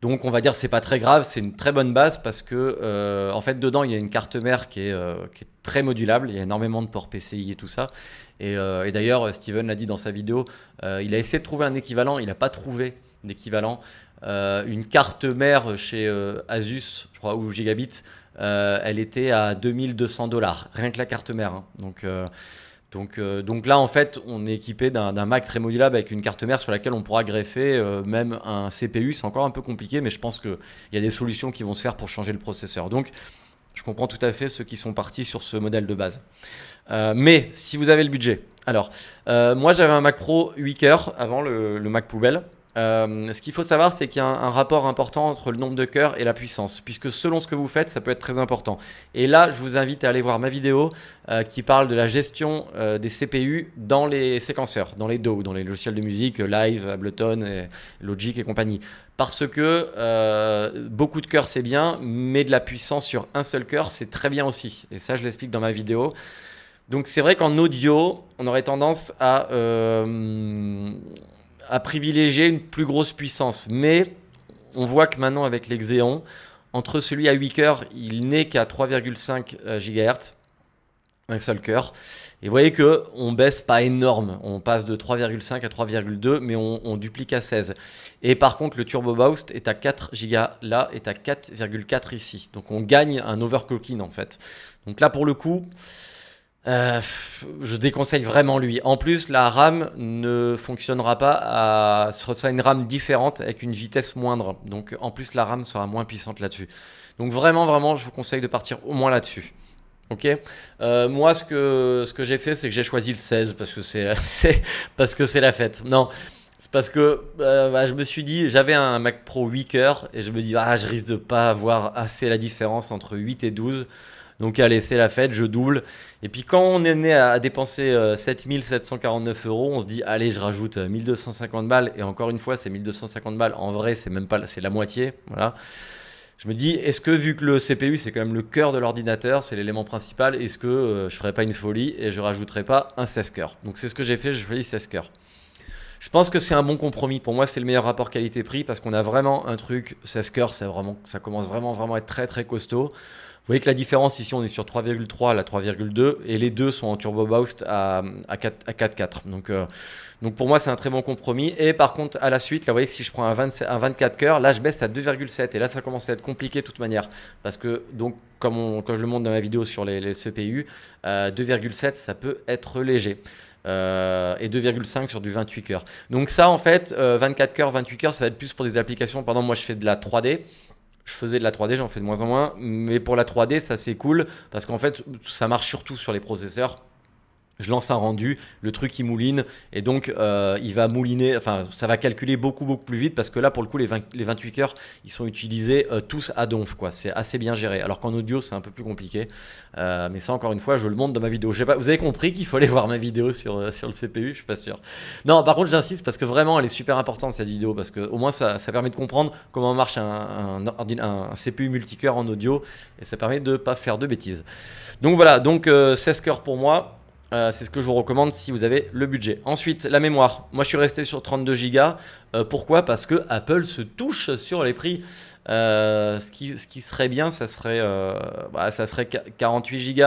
Donc, on va dire c'est pas très grave, c'est une très bonne base parce que, en fait, dedans, il y a une carte mère qui est, très modulable. Il y a énormément de ports PCI et tout ça. Et, et d'ailleurs, Steven l'a dit dans sa vidéo, il a essayé de trouver un équivalent, il n'a pas trouvé d'équivalent, euh, une carte mère chez euh, Asus, je crois, ou Gigabit, euh, elle était à 2200 dollars, rien que la carte mère. Hein. Donc, donc, donc, là, en fait, on est équipé d'un Mac très modulable avec une carte mère sur laquelle on pourra greffer même un CPU. C'est encore un peu compliqué, mais je pense qu'il y a des solutions qui vont se faire pour changer le processeur. Donc, je comprends tout à fait ceux qui sont partis sur ce modèle de base. mais si vous avez le budget, alors, moi j'avais un Mac Pro 8 cœurs avant le Mac Poubelle. Euh, ce qu'il faut savoir, c'est qu'il y a un, rapport important entre le nombre de cœurs et la puissance, puisque selon ce que vous faites, ça peut être très important. Et là, je vous invite à aller voir ma vidéo euh, qui parle de la gestion euh, des CPU dans les séquenceurs, dans les DAW, dans les logiciels de musique, Live, Ableton, et Logic et compagnie. Parce que beaucoup de cœurs, c'est bien, mais de la puissance sur un seul cœur, c'est très bien aussi. Et ça, je l'explique dans ma vidéo. Donc c'est vrai qu'en audio, on aurait tendance à à privilégier une plus grosse puissance. Mais on voit que maintenant avec l'Exéon, entre celui à 8 cœurs, il n'est qu'à 3,5 euh, GHz, un seul cœur. Et vous voyez que on baisse pas énorme, on passe de 3,5 à 3,2, mais on, duplique à 16. Et par contre, le turbo boost est à 4 giga là, est à 4,4 ici. Donc on gagne un overclocking en fait. Donc là pour le coup. Euh, je déconseille vraiment lui. En plus, la RAM ne fonctionnera pas. À... sera une RAM différente avec une vitesse moindre. Donc, en plus, la RAM sera moins puissante là-dessus. Donc, vraiment, vraiment, je vous conseille de partir au moins là-dessus. Ok. Euh, moi, ce que ce que j'ai fait, c'est que j'ai choisi le 16 parce que c'est parce que c'est la fête. Non. C'est parce que euh, bah, je me suis dit, j'avais un Mac Pro 8 coeurs et je me dis, ah, je risque de pas avoir assez la différence entre 8 et 12. Donc allez, c'est la fête, je double. Et puis quand on est né à dépenser 7749 euh, euros, on se dit allez, je rajoute 1250 euh, balles. Et encore une fois, c'est 1250 balles. En vrai, c'est même pas, c'est la moitié. Voilà. Je me dis, est-ce que vu que le CPU c'est quand même le cœur de l'ordinateur, c'est l'élément principal, est-ce que euh, je ferais pas une folie et je rajouterais pas un 16 cœurs Donc c'est ce que j'ai fait, je choisi 16 cœurs. Je pense que c'est un bon compromis. Pour moi, c'est le meilleur rapport qualité-prix parce qu'on a vraiment un truc 16 cœurs, c'est vraiment, ça commence vraiment vraiment à être très très costaud. Vous voyez que la différence ici, on est sur 3,3, la 3,2, et les deux sont en turbo boost à, à 4,4. Donc, euh, donc pour moi, c'est un très bon compromis. Et par contre, à la suite, là, vous voyez si je prends un, 24 cœurs, là, je baisse à 2,7. Et là, ça commence à être compliqué de toute manière. Parce que, donc, comme, je le montre dans ma vidéo sur les, les CPU, 2,7, euh, ça peut être léger. Euh, et 2,5 sur du 28 cœurs. Donc ça, en fait, 24 cœurs, 28 cœurs, ça va être plus pour des applications. Pendant moi, je fais de la 3D je faisais de la 3D, j'en fais de moins en moins. Mais pour la 3D, ça c'est cool parce qu'en fait, ça marche surtout sur les processeurs je lance un rendu, le truc il mouline et donc euh, il va mouliner, enfin ça va calculer beaucoup beaucoup plus vite parce que là pour le coup les, 28 cœurs ils sont utilisés euh, tous à donf quoi, c'est assez bien géré. Alors qu'en audio c'est un peu plus compliqué, euh, mais ça encore une fois je le montre dans ma vidéo. vous avez compris qu'il fallait voir ma vidéo sur, le CPU, je suis pas sûr. Non par contre j'insiste parce que vraiment elle est super importante cette vidéo parce que au moins ça, permet de comprendre comment marche un, un CPU multicœur en audio et ça permet de pas faire de bêtises. Donc voilà, donc 16 cœurs pour moi. Euh, c'est ce que je vous recommande si vous avez le budget. Ensuite, la mémoire. Moi, je suis resté sur 32 Go. Euh, pourquoi Parce que Apple se touche sur les prix. Euh, ce, qui, ce, qui, serait bien, ça serait, bah, ça serait 48 Go.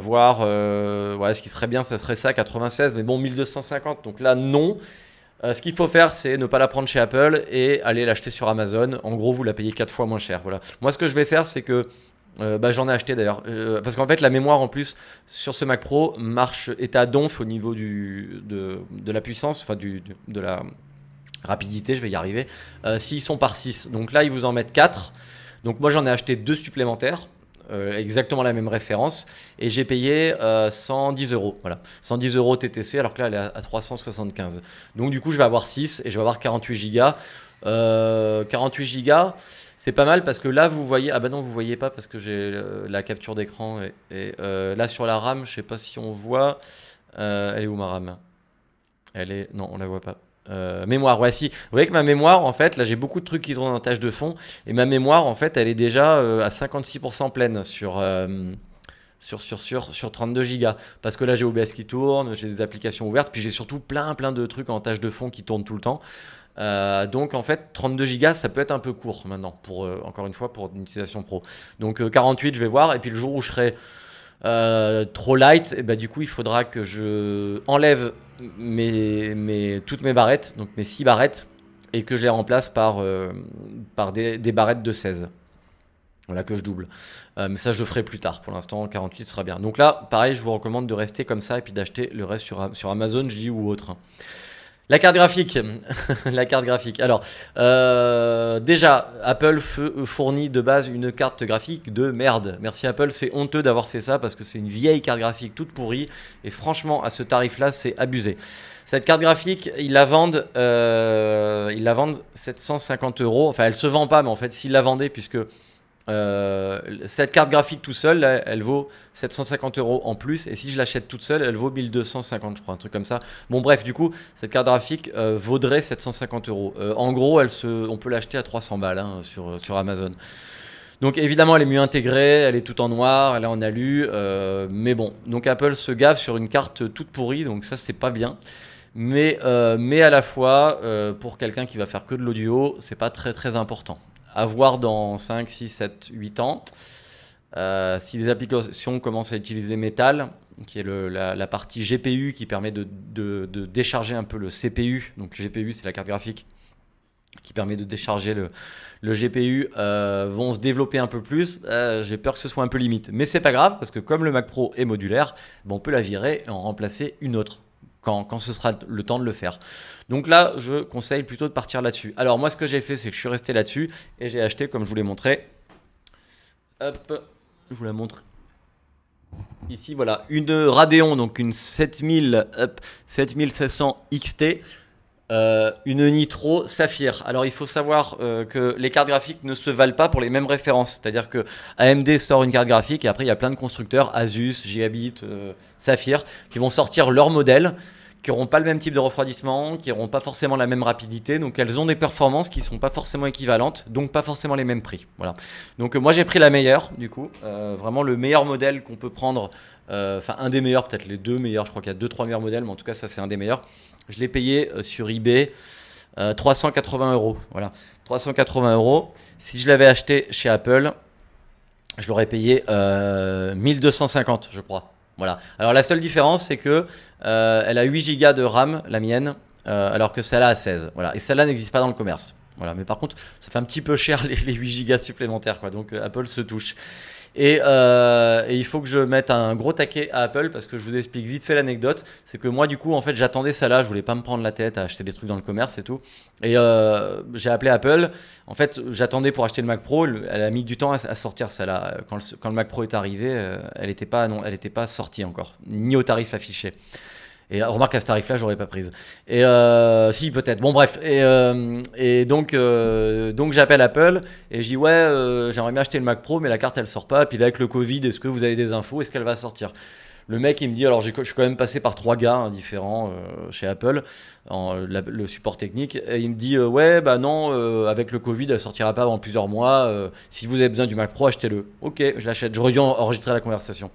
voire ouais, ce qui serait bien ça serait ça 96 mais bon 1250 donc là non ce qu'il faut faire c'est ne pas la prendre chez Apple et aller l'acheter sur Amazon en gros vous la payez 4 fois moins cher voilà moi ce que je vais faire c'est que euh, bah, j'en ai acheté d'ailleurs. Euh, parce qu'en fait, la mémoire en plus sur ce Mac Pro marche, est à donf au niveau du, de, la puissance, enfin du, de la rapidité, je vais y arriver. Euh, s'ils sont par 6, donc là ils vous en mettent 4. Donc moi j'en ai acheté deux supplémentaires. exactement la même référence et j'ai payé 110 euros voilà 110 euros TTC alors que là elle est à 375 donc du coup je vais avoir 6 et je vais avoir 48 gigas 48 gigas c'est pas mal parce que là, vous voyez. Ah bah non, vous voyez pas parce que j'ai euh, la capture d'écran. Et, euh, là, sur la RAM, je sais pas si on voit. Euh, elle est où ma RAM Elle est. Non, on la voit pas. mémoire, ouais, si. Vous voyez que ma mémoire, en fait, là j'ai beaucoup de trucs qui tournent en tâche de fond, et ma mémoire, en fait, elle est déjà à 56% pleine sur, sur, sur, sur, 32 go Parce que là, j'ai OBS qui tourne, j'ai des applications ouvertes, puis j'ai surtout plein, plein de trucs en tâche de fond qui tournent tout le temps. Euh, donc en fait 32 gigas ça peut être un peu court maintenant pour euh, encore une fois pour une utilisation pro. Donc 48 euh, je vais voir et puis le jour où je serai trop light et eh ben, du coup il faudra que je enlève mes, mes, toutes mes barrettes donc mes 6 barrettes et que je les remplace par, par des, des, barrettes de 16. Voilà que je double. mais ça je le ferai plus tard. Pour l'instant 48 sera bien. Donc là pareil je vous recommande de rester comme ça et puis d'acheter le reste sur, sur Amazon je dis ou autre. La carte graphique. la carte graphique. Alors, euh, déjà, Apple euh, fournit de base une carte graphique de merde. Merci Apple, c'est honteux d'avoir fait ça parce que c'est une vieille carte graphique toute pourrie. Et franchement, à ce tarif-là, c'est abusé. Cette carte graphique, ils la vendent, euh, la vendent 750 euros. Enfin, elle se vend pas, mais en fait, s'ils la vendaient, puisque euh, cette carte graphique tout seul, elle vaut 750 euros en plus. Et si je l'achète toute seule, elle vaut 1250, je crois, un truc comme ça. Bon, bref, du coup, cette carte graphique euh, vaudrait 750 euros. Euh, en gros, elle se, on peut l'acheter à 300 balles hein, sur, Amazon. Donc évidemment, elle est mieux intégrée, elle est tout en noir, elle est en alu, mais bon. Donc Apple se gave sur une carte toute pourrie, donc ça c'est pas bien. Mais, à la fois, pour quelqu'un qui va faire que de l'audio, c'est pas très très important à voir dans 5, 6, 7, 8 ans. Euh, si les applications commencent à utiliser Metal, qui est la, partie GPU qui permet de, décharger un peu le CPU, donc le GPU c'est la carte graphique qui permet de décharger le, GPU, euh, vont se développer un peu plus, euh, j'ai peur que ce soit un peu limite. Mais c'est pas grave, parce que comme le Mac Pro est modulaire, ben, on peut la virer et en remplacer une autre quand, ce sera le temps de le faire. Donc là, je conseille plutôt de partir là-dessus. Alors moi, ce que j'ai fait, c'est que je suis resté là-dessus et j'ai acheté, comme je vous l'ai montré, hop, je vous la montre ici, voilà, une Radeon, donc une 7000, hop, 7600 XT euh, une Nitro Saphir. Alors il faut savoir euh, que les cartes graphiques ne se valent pas pour les mêmes références. C'est-à-dire que AMD sort une carte graphique et après il y a plein de constructeurs, Asus, Gigabit, Sapphire, euh, Saphir, qui vont sortir leurs modèles qui n'auront pas le même type de refroidissement, qui n'auront pas forcément la même rapidité. Donc elles ont des performances qui ne sont pas forcément équivalentes, donc pas forcément les mêmes prix. Voilà. Donc moi j'ai pris la meilleure, du coup, vraiment le meilleur modèle qu'on peut prendre. Enfin un des meilleurs, peut-être les deux meilleurs, je crois qu'il y a deux, trois meilleurs modèles, mais en tout cas ça c'est un des meilleurs. Je l'ai payé euh, sur eBay 380 euh, euros. Voilà, 380 euros. Si je l'avais acheté chez Apple, je l'aurais payé 1250, euh, je crois. Voilà. Alors la seule différence, c'est que elle a 8 Go de RAM, la mienne, alors que celle-là a 16. Voilà. Et celle-là n'existe pas dans le commerce. Voilà. Mais par contre, ça fait un petit peu cher les, 8 Go supplémentaires, quoi. Donc Apple se touche. Euh, et, il faut que je mette un gros taquet à Apple parce que je vous explique vite fait l'anecdote. C'est que moi, du coup, en fait, j'attendais ça là. Je voulais pas me prendre la tête à acheter des trucs dans le commerce et tout. Et euh, j'ai appelé Apple. En fait, j'attendais pour acheter le Mac Pro. Elle a mis du temps à sortir ça là. Quand le, Mac Pro est arrivé, euh, elle n'était pas, elle pas sortie encore, ni au tarif affiché. Et euh, remarque, à ce tarif-là, j'aurais pas prise. Et euh, si, peut-être. Bon, bref. Et, euh, et donc, donc j'appelle Apple et je dis Ouais, j'aimerais bien acheter le Mac Pro, mais la carte, elle sort pas. Et puis, avec le Covid, est-ce que vous avez des infos Est-ce qu'elle va sortir le mec, il me dit, alors je suis quand même passé par trois gars hein, différents chez Apple, en, le support technique, et il me dit, ouais, bah non, avec le Covid, elle sortira pas avant plusieurs mois. si vous avez besoin du Mac Pro, achetez-le. Ok, je l'achète. Je reviens enregistrer la conversation.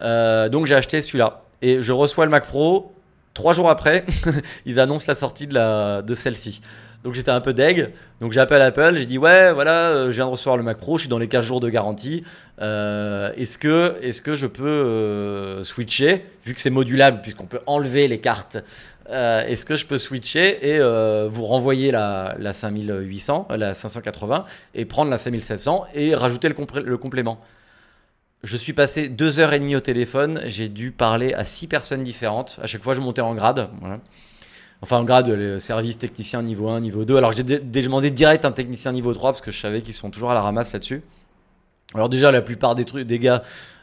donc j'ai acheté celui-là. Et je reçois le Mac Pro. Trois jours après, ils annoncent la sortie de, de celle-ci. Donc j'étais un peu deg. Donc j'appelle Apple, j'ai dit ouais voilà, euh, je viens de recevoir le Mac Pro, je suis dans les 15 jours de garantie. Euh, est-ce que est que je peux euh, switcher vu que c'est modulable puisqu'on peut enlever les cartes Est-ce que je peux switcher et vous renvoyer la, 5800, la 580 et prendre la 5700 et rajouter le complément je suis passé deux heures et demie au téléphone. J'ai dû parler à six personnes différentes. À chaque fois, je montais en grade. Enfin, en grade, le service technicien niveau 1, niveau 2. Alors, j'ai demandé direct un technicien niveau 3 parce que je savais qu'ils sont toujours à la ramasse là-dessus. Alors, déjà, la plupart des, trucs, des gars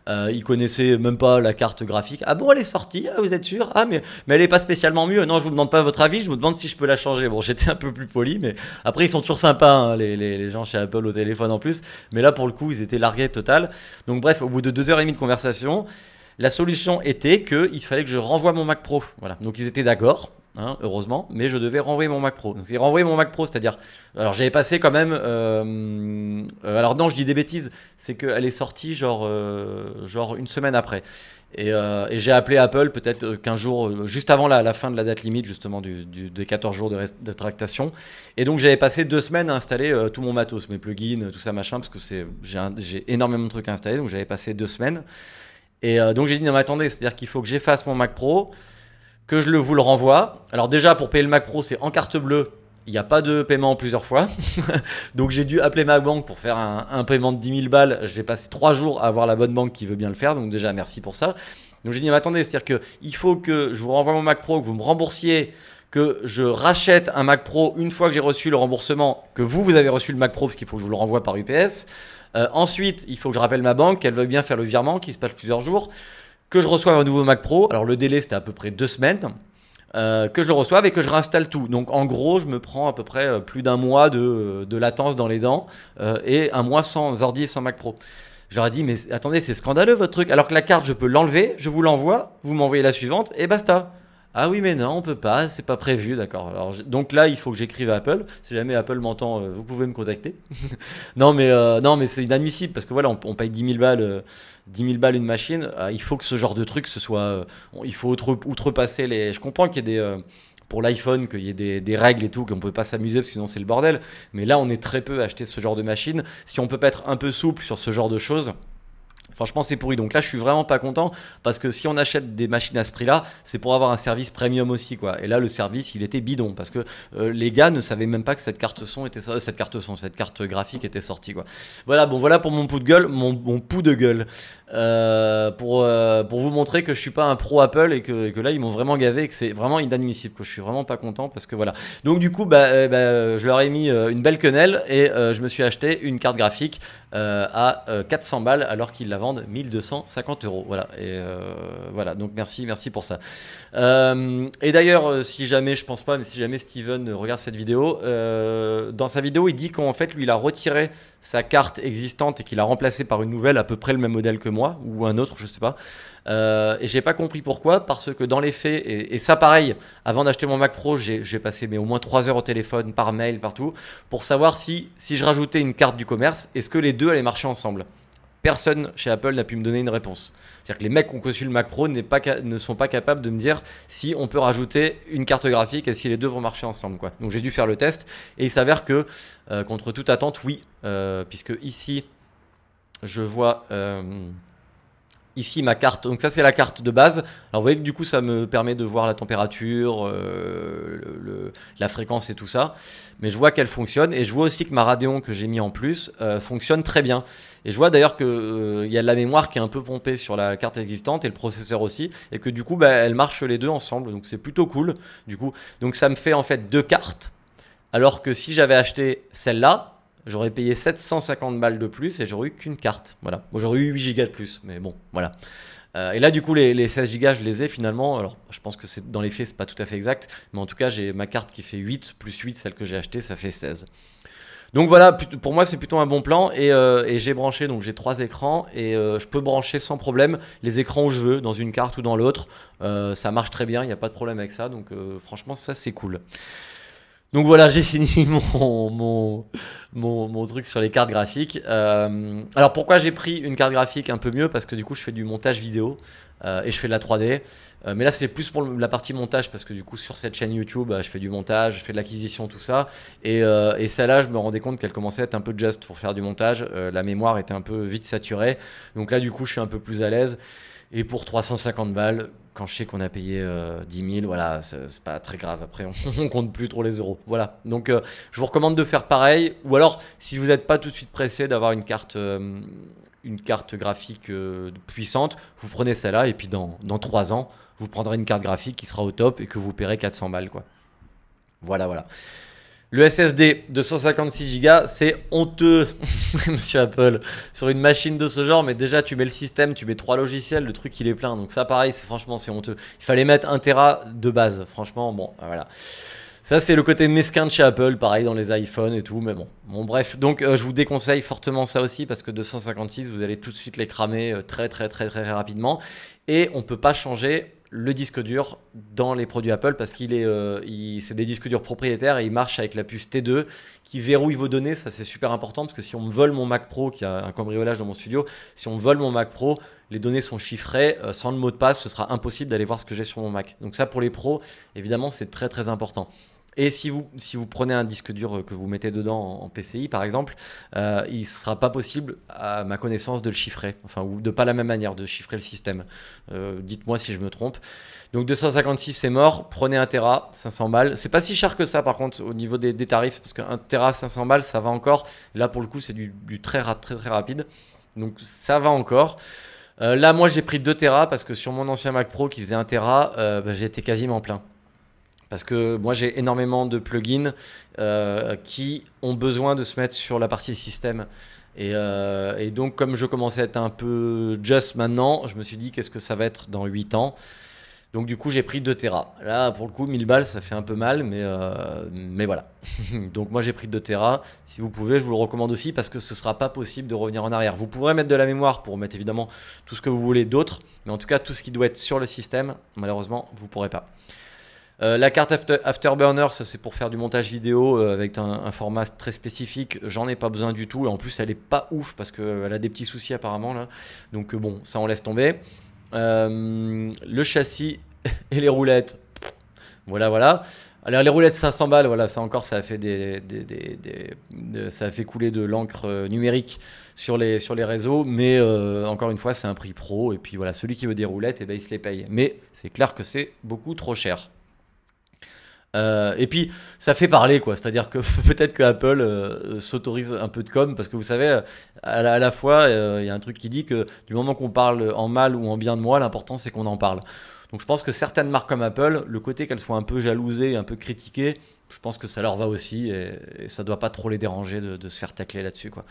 euh, ils connaissaient même pas la carte graphique. Ah bon, elle est sortie, ah, vous êtes sûr Ah, mais, mais elle est pas spécialement mieux. Non, je vous demande pas votre avis, je vous demande si je peux la changer. Bon, j'étais un peu plus poli, mais après, ils sont toujours sympas, hein, les, gens chez Apple au téléphone en plus. Mais là, pour le coup, ils étaient largués total. Donc, bref, au bout de deux heures et demie de conversation, la solution était qu'il fallait que je renvoie mon Mac Pro. Voilà. Donc, ils étaient d'accord. Hein, heureusement, mais je devais renvoyer mon Mac Pro. Donc, renvoyer mon Mac Pro, c'est-à-dire, alors j'avais passé quand même, euh, euh, alors non, je dis des bêtises, c'est qu'elle est sortie genre, euh, genre une semaine après. Et, j'ai appelé Apple peut-être qu'un jours, juste avant la, fin de la date limite justement du, des 14 jours de, de tractation. Et donc j'avais passé deux semaines à installer tout mon matos, mes plugins, tout ça machin, parce que j'ai énormément de trucs à installer, donc j'avais passé deux semaines. Et donc j'ai dit non mais attendez, c'est-à-dire qu'il faut que j'efface mon Mac Pro, que je le vous le renvoie. Alors déjà, pour payer le Mac Pro, c'est en carte bleue. Il n'y a pas de paiement plusieurs fois. Donc j'ai dû appeler ma banque pour faire un, paiement de 10 000 balles. J'ai passé trois jours à avoir la bonne banque qui veut bien le faire. Donc déjà, merci pour ça. Donc j'ai dit, mais attendez, c'est-à-dire qu'il faut que je vous renvoie mon Mac Pro, que vous me remboursiez que je rachète un Mac Pro une fois que j'ai reçu le remboursement, que vous, vous avez reçu le Mac Pro, parce qu'il faut que je vous le renvoie par UPS. Euh, ensuite, il faut que je rappelle ma banque, qu'elle veut bien faire le virement, qui se passe plusieurs jours, que je reçoive un nouveau Mac Pro. Alors le délai c'était à peu près deux semaines. Euh, que je le reçoive et que je réinstalle tout. Donc en gros, je me prends à peu près euh, plus d'un mois de, latence dans les dents euh, et un mois sans ordi et sans Mac Pro. Je leur ai dit, mais attendez, c'est scandaleux votre truc. Alors que la carte, je peux l'enlever, je vous l'envoie, vous m'envoyez la suivante et basta. Ah oui, mais non, on peut pas, c'est pas prévu, d'accord. Alors donc là, il faut que j'écrive à Apple. Si jamais Apple m'entend, euh, vous pouvez me contacter. non, mais euh, non, mais c'est inadmissible parce que voilà, on, paye 10 000 balles, euh, dix balles une machine. il faut que ce genre de truc, ce soit, il faut outrepasser les. Je comprends qu'il y ait des pour l'iPhone, qu'il y ait des, règles et tout, qu'on ne peut pas s'amuser parce que sinon c'est le bordel. Mais là, on est très peu à acheter ce genre de machine. Si on peut pas être un peu souple sur ce genre de choses, Franchement, c'est pourri. Donc là, je suis vraiment pas content parce que si on achète des machines à ce prix-là, c'est pour avoir un service premium aussi, quoi. Et là, le service, il était bidon parce que euh, les gars ne savaient même pas que cette carte son était euh, cette carte son, cette carte graphique était sortie, quoi. Voilà, bon, voilà pour mon pouls de gueule, mon, de gueule, euh, pour pour vous montrer que je suis pas un pro Apple et que, que là, ils m'ont vraiment gavé et que c'est vraiment inadmissible, que je suis vraiment pas content parce que voilà. Donc du coup, bah, bah je leur ai mis une belle quenelle et je me suis acheté une carte graphique à 400 balles alors qu'ils l'avaient vendre 1250 euros. Voilà. Et euh, voilà. Donc merci, merci pour ça. Euh, et d'ailleurs, euh, si jamais, je pense pas, mais si jamais Steven regarde cette vidéo, dans sa vidéo, il dit qu'en fait, lui, il a retiré sa carte existante et qu'il a remplacé par une nouvelle à peu près le même modèle que moi ou un autre, je sais pas. Euh, et j'ai pas compris pourquoi, parce que dans les faits, et, ça pareil, avant d'acheter mon Mac Pro, j'ai passé mais au moins 3 heures au téléphone, par mail, partout, pour savoir si, si je rajoutais une carte du commerce, est-ce que les deux allaient marcher ensemble Personne chez Apple n'a pu me donner une réponse. C'est-à-dire que les mecs qui ont conçu le Mac Pro ne sont pas capables de me dire si on peut rajouter une carte graphique et si les deux vont marcher ensemble. Donc j'ai dû faire le test et il s'avère que, euh, contre toute attente, oui, euh, puisque ici, je vois... Euh, ici ma carte. Donc ça c'est la carte de base. Alors vous voyez que du coup ça me permet de voir la température, euh, la fréquence et tout ça. Mais je vois qu'elle fonctionne et je vois aussi que ma Radeon que j'ai mis en plus euh, fonctionne très bien. Et je vois d'ailleurs qu'il euh, il y a de la mémoire qui est un peu pompée sur la carte existante et le processeur aussi. Et que du coup bah, elle marche les deux ensemble. Donc c'est plutôt cool du coup. Donc ça me fait en fait deux cartes. Alors que si j'avais acheté celle-là, J'aurais payé 750 balles de plus et j'aurais eu qu'une carte. Voilà. j'aurais eu 8 gigas de plus, mais bon, voilà. Euh, et là, du coup, les, 16 gigas, je les ai finalement. Alors, je pense que c'est dans les faits, c'est pas tout à fait exact, mais en tout cas, j'ai ma carte qui fait 8 plus 8, celle que j'ai achetée, ça fait 16. Donc voilà, pour moi c'est plutôt un bon plan et, euh, j'ai branché, donc j'ai trois écrans et euh, je peux brancher sans problème les écrans où je veux, dans une carte ou dans l'autre. ça marche très bien, il n'y a pas de problème avec ça, donc franchement ça c'est cool. Donc voilà, j'ai fini mon, mon, truc sur les cartes graphiques. Euh, alors pourquoi j'ai pris une carte graphique un peu mieux Parce que du coup, je fais du montage vidéo euh, et je fais de la 3D. Euh, mais là, c'est plus pour la partie montage parce que du coup, sur cette chaîne YouTube, bah, je fais du montage, je fais de l'acquisition, tout ça. Et, et celle-là, je me rendais compte qu'elle commençait à être un peu just pour faire du montage. la mémoire était un peu vite saturée. Donc là, du coup, je suis un peu plus à l'aise. Et pour 350 balles, je sais qu'on a payé 10 euh, 000, voilà, c'est pas très grave. Après, on, on, compte plus trop les euros. Voilà. Donc, euh, je vous recommande de faire pareil. Ou alors, si vous n'êtes pas tout de suite pressé d'avoir une carte, euh, une carte graphique puissante, vous prenez celle-là et puis dans, dans 3 ans, vous prendrez une carte graphique qui sera au top et que vous paierez 400 balles, quoi. Voilà, voilà. Le SSD de 156 Go, c'est honteux, monsieur Apple, sur une machine de ce genre. Mais déjà, tu mets le système, tu mets trois logiciels, le truc il est plein. Donc ça, pareil, c'est franchement, c'est honteux. Il fallait mettre 1 Tera de base. Franchement, bon, voilà. Ça, c'est le côté mesquin de chez Apple, pareil dans les iPhones et tout, mais bon. Bon, bref, donc je vous déconseille fortement ça aussi parce que 256, vous allez tout de suite les cramer très, très, très, très, très rapidement. Et on ne peut pas changer le disque dur dans les produits Apple parce qu'il est, euh, c'est des disques durs propriétaires et il marche avec la puce T2 qui verrouille vos données. Ça, c'est super important parce que si on me vole mon Mac Pro, qui a un cambriolage dans mon studio, si on vole mon Mac Pro, les données sont chiffrées. Euh, sans le mot de passe, ce sera impossible d'aller voir ce que j'ai sur mon Mac. Donc ça, pour les pros, évidemment, c'est très très important. Et si vous, si vous prenez un disque dur euh, que vous mettez dedans en, PCI, par exemple, euh, il ne sera pas possible, à ma connaissance, de le chiffrer. Enfin, ou de pas la même manière, de chiffrer le système. Euh, dites-moi si je me trompe. Donc 256, c'est mort. Prenez un Tera, 500 balles. C'est pas si cher que ça, par contre, au niveau des, tarifs, parce qu'un 1 Tera, 500 balles, ça va encore. Là, pour le coup, c'est du, très, très, très rapide. Donc ça va encore. là, moi, j'ai pris 2 Tera parce que sur mon ancien Mac Pro qui faisait 1 Tera, bah, j'étais quasiment plein. Parce que moi, j'ai énormément de plugins euh, qui ont besoin de se mettre sur la partie système. Euh, et, donc, comme je commençais à être un peu just maintenant, je me suis dit, qu'est-ce que ça va être dans 8 ans Donc, du coup, j'ai pris 2 Tera. Là, pour le coup, 1000 balles, ça fait un peu mal, mais, euh, mais voilà. donc, moi, j'ai pris 2 Tera. Si vous pouvez, je vous le recommande aussi parce que ce ne sera pas possible de revenir en arrière. Vous pourrez mettre de la mémoire pour mettre évidemment tout ce que vous voulez d'autre, mais en tout cas, tout ce qui doit être sur le système, malheureusement, vous ne pourrez pas. Euh, la carte Afterburner, ça c'est pour faire du montage vidéo euh, avec un, format très spécifique. J'en ai pas besoin du tout. Et en plus, elle est pas ouf parce qu'elle euh, a des petits soucis apparemment là. Donc bon, ça on laisse tomber. le châssis et les roulettes. Voilà, voilà. Alors les roulettes 500 balles, voilà, ça encore, ça a fait couler de l'encre numérique sur les, sur les réseaux, mais encore une fois, c'est un prix pro, et puis voilà, celui qui veut des roulettes, et eh ben, il se les paye. Mais c'est clair que c'est beaucoup trop cher. Euh, et puis, ça fait parler, quoi. C'est-à-dire que peut-être que Apple euh, s'autorise un peu de com, parce que vous savez, euh, à la, fois, il y a un truc qui dit que du moment qu'on parle en mal ou en bien de moi, l'important c'est qu'on en parle. Donc, je pense que certaines marques comme Apple, le côté qu'elles soient un peu jalousées, un peu critiquées, je pense que ça leur va aussi et, ça doit pas trop les déranger de, de se faire tacler là-dessus, quoi.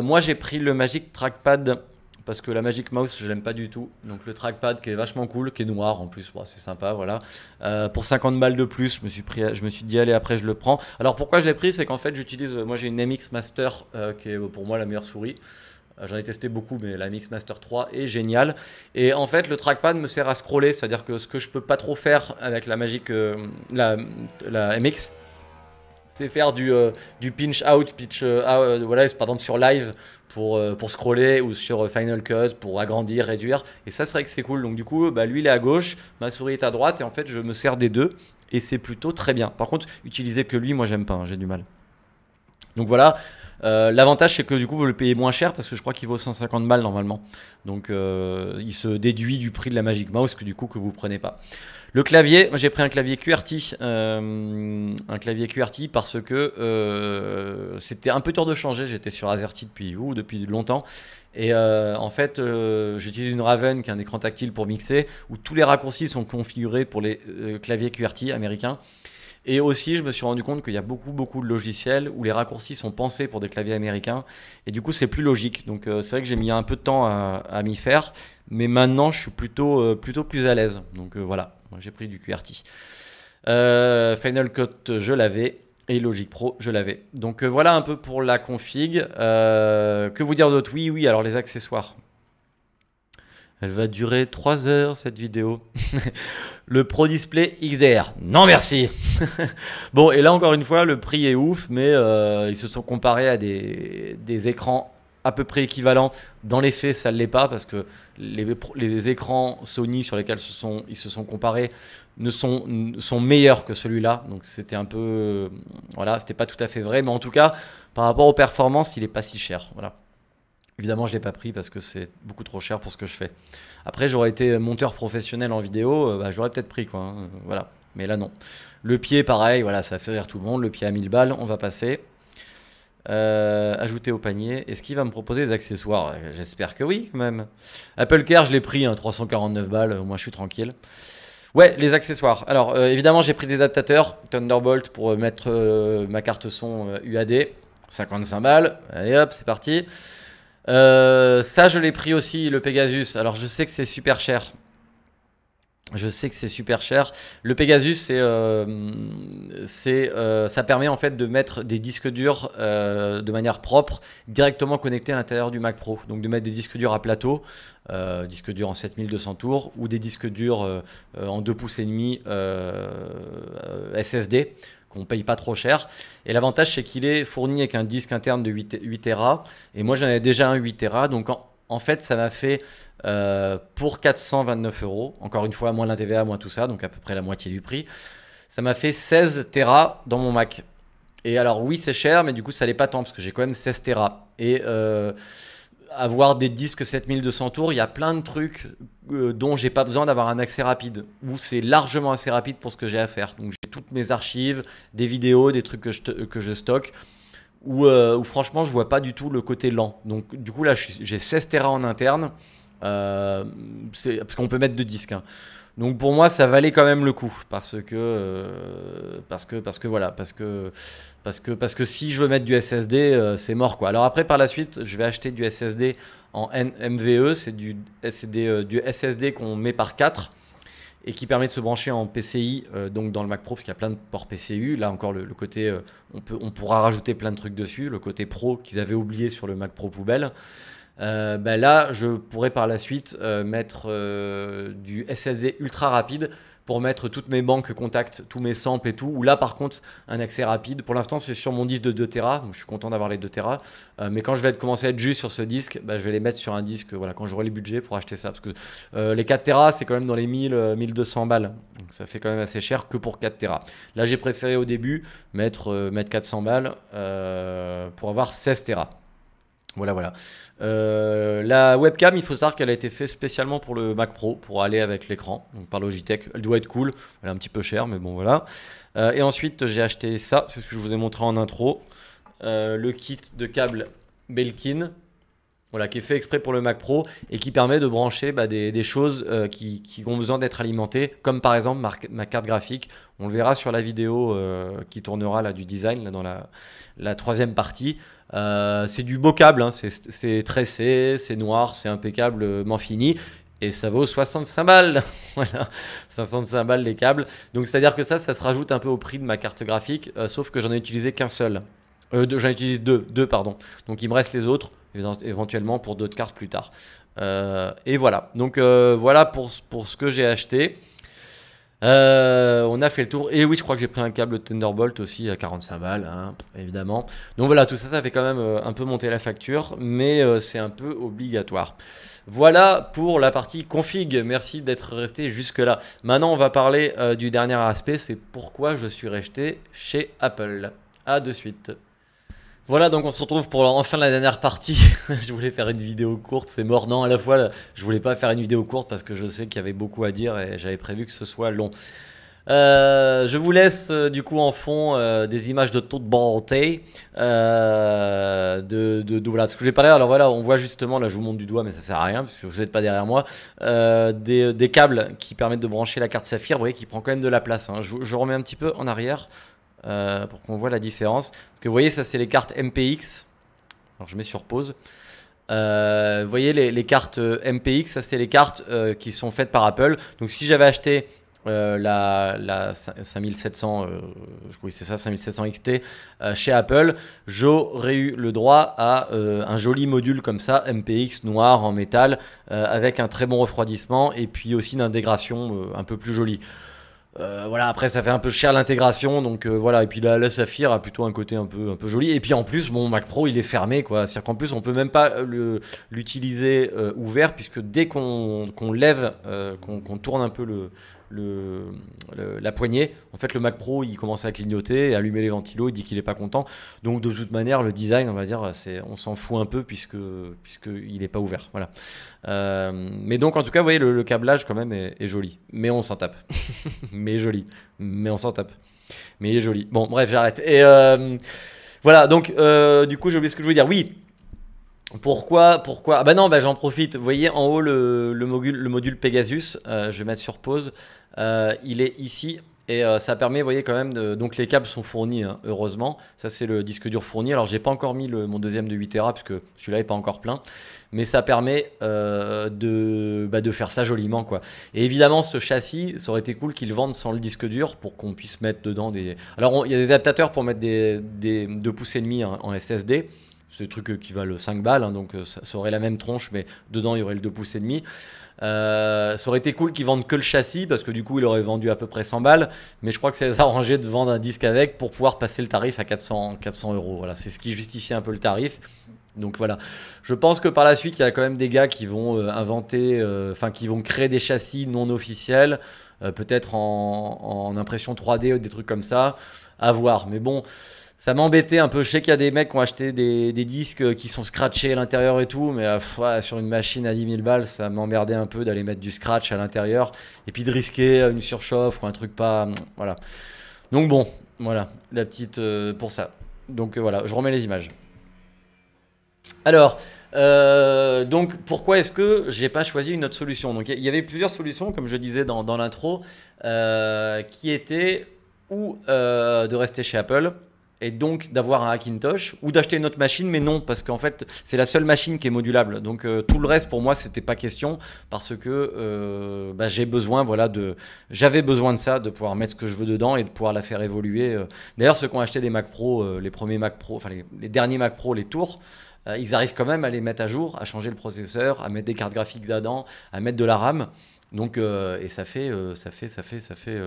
moi, j'ai pris le Magic Trackpad parce que la Magic Mouse, je l'aime pas du tout. Donc le trackpad qui est vachement cool, qui est noir en plus, c'est sympa, voilà. Euh, pour 50 balles de plus, je me suis dit allez après je le prends. Alors pourquoi je l'ai pris, c'est qu'en fait j'utilise, moi j'ai une MX Master euh, qui est pour moi la meilleure souris. Euh, j'en ai testé beaucoup, mais la MX Master 3 est géniale. Et en fait, le trackpad me sert à scroller, c'est-à-dire que ce que je peux pas trop faire avec la Magic, la MX, c'est faire du, euh, du pinch out, pitch euh, ah, euh, voilà, par sur live pour, pour scroller ou sur Final Cut pour agrandir, réduire. Et ça, c'est vrai que c'est cool. Donc, du coup, bah, lui, il est à gauche, ma souris est à droite et en fait, je me sers des deux et c'est plutôt très bien. Par contre, utiliser que lui, moi, j'aime pas, hein, j'ai du mal. Donc voilà. Euh, l'avantage, c'est que du coup, vous le payez moins cher parce que je crois qu'il vaut 150 balles normalement. Donc, euh, il se déduit du prix de la Magic Mouse que du coup, que vous prenez pas. Le clavier, j'ai pris un clavier QWERTY, euh, un clavier parce que c'était un peu dur de changer. J'étais sur AZERTY depuis ou depuis longtemps et en fait, j'utilise une Raven qui a un écran tactile pour mixer, où tous les raccourcis sont configurés pour les claviers QWERTY américains. Et aussi, je me suis rendu compte qu'il y a beaucoup, beaucoup de logiciels où les raccourcis sont pensés pour des claviers américains. Et du coup, c'est plus logique. Donc, euh, c'est vrai que j'ai mis un peu de temps à, m'y faire. Mais maintenant, je suis plutôt, euh, plutôt plus à l'aise. Donc, euh, voilà. j'ai pris du QWERTY. Final Cut, je l'avais. Et Logic Pro, je l'avais. Donc voilà un peu pour la config. que vous dire d'autre Oui, oui, alors les accessoires. Elle va durer 3 heures cette vidéo. le Pro Display XDR. Non merci. bon, et là encore une fois, le prix est ouf, mais euh, ils se sont comparés à des, écrans à peu près équivalents. Dans les faits, ça ne l'est pas parce que les, écrans Sony sur lesquels ils se sont comparés ne sont, sont meilleurs que celui-là. Donc c'était un peu. Voilà, euh, voilà, c'était pas tout à fait vrai. Mais en tout cas, par rapport aux performances, il est pas si cher. Voilà. Évidemment, je ne l'ai pas pris parce que c'est beaucoup trop cher pour ce que je fais. Après, j'aurais été monteur professionnel en vidéo, je euh, bah, j'aurais peut-être pris, quoi. Hein, euh, voilà. Mais là, non. Le pied, pareil, voilà, ça fait rire tout le monde. Le pied à 1000 balles, on va passer. Euh, ajouter au panier. Est-ce qu'il va me proposer des accessoires J'espère que oui, quand même. Apple Care, je l'ai pris, 349 hein, balles, au moins je suis tranquille. Ouais, les accessoires. Alors, évidemment, j'ai pris des adaptateurs Thunderbolt pour mettre ma carte son UAD. 55 balles. Allez hop, c'est parti. Euh, ça, je l'ai pris aussi, le Pegasus. Alors, je sais que c'est super cher. Je sais que c'est super cher. Le Pegasus, c'est, euh, euh, ça permet en fait de mettre des disques durs de manière propre, directement connectés à l'intérieur du Mac Pro. Donc de mettre des disques durs à plateau, disques durs en 7200 tours, ou des disques durs en 2 pouces et demi SSD qu'on paye pas trop cher. Et l'avantage, c'est qu'il est fourni avec un disque interne de 8, 8 Tera. Et moi, j'en avais déjà un 8 Tera. Donc, en, fait, ça m'a fait euh, pour 429 euros, encore une fois, moins la TVA, moins tout ça, donc à peu près la moitié du prix, ça m'a fait 16 Tera dans mon Mac. Et alors, oui, c'est cher, mais du coup, ça n'est pas tant parce que j'ai quand même 16 Tera. Et. Euh, avoir des disques 7200 tours, il y a plein de trucs euh, dont j'ai pas besoin d'avoir un accès rapide, ou c'est largement assez rapide pour ce que j'ai à faire. Donc j'ai toutes mes archives, des vidéos, des trucs que je, que je stocke, où, euh, franchement je vois pas du tout le côté lent. Donc du coup là j'ai 16 Tera en interne, euh, parce qu'on peut mettre deux disques. Hein. Donc pour moi, ça valait quand même le coup parce que euh, parce que parce que voilà parce que parce que parce que si je veux mettre du SSD, euh, c'est mort quoi. Alors après par la suite, je vais acheter du SSD en MVE, c'est du SSD, euh, du SSD qu'on met par 4 et qui permet de se brancher en PCI donc dans le Mac Pro parce qu'il y a plein de ports PCU. Là encore le, côté on peut on pourra rajouter plein de trucs dessus, le côté pro qu'ils avaient oublié sur le Mac Pro poubelle. Euh, ben là, je pourrais par la suite euh, mettre euh, du SSD ultra rapide pour mettre toutes mes banques contacts, tous mes samples et tout. ou là, par contre, un accès rapide. Pour l'instant, c'est sur mon disque de 2 Tera, je suis content d'avoir les 2 Tera. mais quand je vais commencer à être juste sur ce disque, ben, je vais les mettre sur un disque, voilà, quand j'aurai les budgets pour acheter ça. Parce que les 4 Tera, c'est quand même dans les 1000, 1200 balles. Donc ça fait quand même assez cher que pour 4 Tera. Là, j'ai préféré au début mettre, mettre 400 balles pour avoir 16 Tera. Voilà, voilà. Euh, la webcam, il faut savoir qu'elle a été faite spécialement pour le Mac Pro, pour aller avec l'écran, donc par Logitech. Elle doit être cool, elle est un petit peu chère, mais bon voilà. Euh, et ensuite, j'ai acheté ça, c'est ce que je vous ai montré en intro, euh, le kit de câble Belkin. Voilà, qui est fait exprès pour le Mac Pro et qui permet de brancher bah, des, choses euh, qui, ont besoin d'être alimentées, comme par exemple ma, carte graphique. On le verra sur la vidéo euh, qui tournera là, du design dans la, troisième partie. Euh, c'est du beau câble, hein, c'est tressé, c'est noir, c'est impeccablement fini et ça vaut 65 balles. voilà, 65 balles les câbles. Donc c'est-à-dire que ça, ça se rajoute un peu au prix de ma carte graphique, sauf que j'en ai utilisé qu'un seul. Euh, j'en ai deux, deux, pardon. Donc il me reste les autres, éventuellement pour d'autres cartes plus tard. Euh, et voilà. Donc euh, voilà pour, ce que j'ai acheté. on a fait le tour. Et oui, je crois que j'ai pris un câble Thunderbolt aussi à 45 balles, hein, évidemment. Donc voilà, tout ça, ça fait quand même un peu monter la facture, mais c'est un peu obligatoire. Voilà pour la partie config. Merci d'être resté jusque-là. Maintenant, on va parler du dernier aspect, c'est pourquoi je suis resté chez Apple. A de suite. Voilà, donc on se retrouve pour enfin la dernière partie. je voulais faire une vidéo courte, c'est mort. Non, à la fois, je voulais pas faire une vidéo courte parce que je sais qu'il y avait beaucoup à dire et j'avais prévu que ce soit long. Euh, je vous laisse euh, du coup en fond euh, des images de toute bonté de, de, voilà ce que j'ai parlé. Alors voilà, on voit justement là, je vous montre du doigt, mais ça sert à rien parce que vous n'êtes pas derrière moi. Des, câbles qui permettent de brancher la carte saphir. Vous voyez, qui prend quand même de la place. Hein. je remets un petit peu en arrière euh, pour qu'on voit la différence. que vous voyez, ça c'est les cartes MPX. Alors je mets sur pause. Euh, vous voyez les, cartes euh, MPX, ça c'est les cartes qui sont faites par Apple. Donc si j'avais acheté la, la, 5700, euh, que c'est ça, 5700 XT chez Apple, j'aurais eu le droit à un joli module comme ça, MPX noir en métal, avec un très bon refroidissement et puis aussi une intégration un peu plus jolie. Euh, voilà, après ça fait un peu cher l'intégration, donc euh, voilà. Et puis la Saphir a plutôt un côté un peu, un peu joli. Et puis en plus, mon Mac Pro il est fermé, quoi. C'est-à-dire qu'en plus, on peut même pas euh, l'utiliser ouvert, puisque dès qu'on lève, qu'on tourne un peu le, la poignée, en fait, le Mac Pro, il commence à clignoter, allumer les ventilos, il dit qu'il n'est pas content. Donc, de toute manière, le design, on va dire, c'est, on s'en fout un peu puisque, puisque il n'est pas ouvert. Voilà. Euh, mais donc, en tout cas, vous voyez, le, câblage, quand même, est, joli. Mais on s'en tape. mais joli. Mais on s'en tape. Mais est joli. Bon, bref, j'arrête. Et euh, voilà, donc, euh, du coup, j'ai oublié ce que je voulais dire. Oui, pourquoi Pourquoi Ah bah non, bah j'en profite. Vous voyez en haut le, module, le Pegasus, euh, je vais mettre sur pause. Euh, il est ici et euh, ça permet, vous voyez quand même, donc les câbles sont fournis, hein, heureusement. Ça c'est le disque dur fourni. Alors j'ai pas encore mis mon deuxième de 8 Tera parce que celui-là est pas encore plein, mais ça permet bah, de, faire ça joliment quoi. Et évidemment ce châssis, ça aurait été cool qu'ils vendent sans le disque dur pour qu'on puisse mettre dedans des. Alors il y a des adaptateurs pour mettre des, des deux pouces et demi en SSD. C'est des trucs euh, qui valent 5 balles, hein, donc euh, ça, aurait la même tronche, mais dedans il y aurait le 2 pouces et demi. Euh, ça aurait été cool qu'ils vendent que le châssis, parce que du coup il aurait vendu à peu près 100 balles, mais je crois que ça les a arrangés de vendre un disque avec pour pouvoir passer le tarif à 400, euros. Voilà, c'est ce qui justifie un peu le tarif. Donc voilà, je pense que par la suite, il y a quand même des gars qui vont inventer, enfin qui vont créer des châssis non officiels, peut-être en, impression 3D ou des trucs comme ça, à voir. Mais bon, ça m'embêtait un peu. Je sais qu'il y a des mecs qui ont acheté des, disques qui sont scratchés à l'intérieur et tout, mais euh, sur une machine à 10 000 balles, ça m'emmerdait un peu d'aller mettre du scratch à l'intérieur et puis de risquer euh, une surchauffe ou un truc pas. Hum, voilà. Donc bon, voilà, la petite euh, pour ça. Donc voilà, je remets les images. Alors, donc pourquoi est-ce que j'ai pas choisi une autre solution Donc il y, avait plusieurs solutions, comme je disais dans, dans l'intro, qui étaient ou de rester chez Apple, et donc d'avoir un Hackintosh ou d'acheter une autre machine, mais non, parce qu'en fait, c'est la seule machine qui est modulable. Donc euh, tout le reste, pour moi, c'était pas question parce que euh, bah, j'ai besoin, voilà, de j'avais besoin de ça, de pouvoir mettre ce que je veux dedans et de pouvoir la faire évoluer. Euh. D'ailleurs, ceux qui ont acheté des Mac Pro, les premiers Mac Pro, enfin les, derniers Mac Pro, les tours, ils arrivent quand même à les mettre à jour, à changer le processeur, à mettre des cartes graphiques dedans, à mettre de la RAM. Donc, et ça fait, ça fait, ça fait, ça fait, fait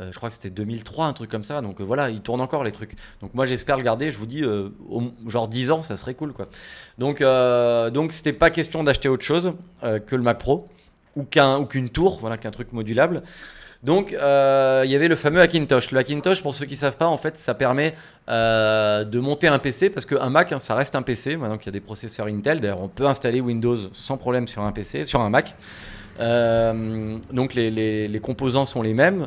euh, je crois que c'était 2003, un truc comme ça. Donc euh, voilà, il tourne encore les trucs. Donc moi j'espère le garder. Je vous dis, euh, genre 10 ans, ça serait cool quoi. Donc donc c'était pas question d'acheter autre chose que le Mac Pro ou qu'un qu'une tour, voilà, qu'un truc modulable. Donc, il y avait le fameux Hackintosh. Le Hackintosh, pour ceux qui ne savent pas, en fait, ça permet de monter un PC, parce qu'un Mac, hein, ça reste un PC. Maintenant qu'il y a des processeurs Intel, d'ailleurs, on peut installer Windows sans problème sur un PC, sur un Mac. donc, les, les, composants sont les mêmes.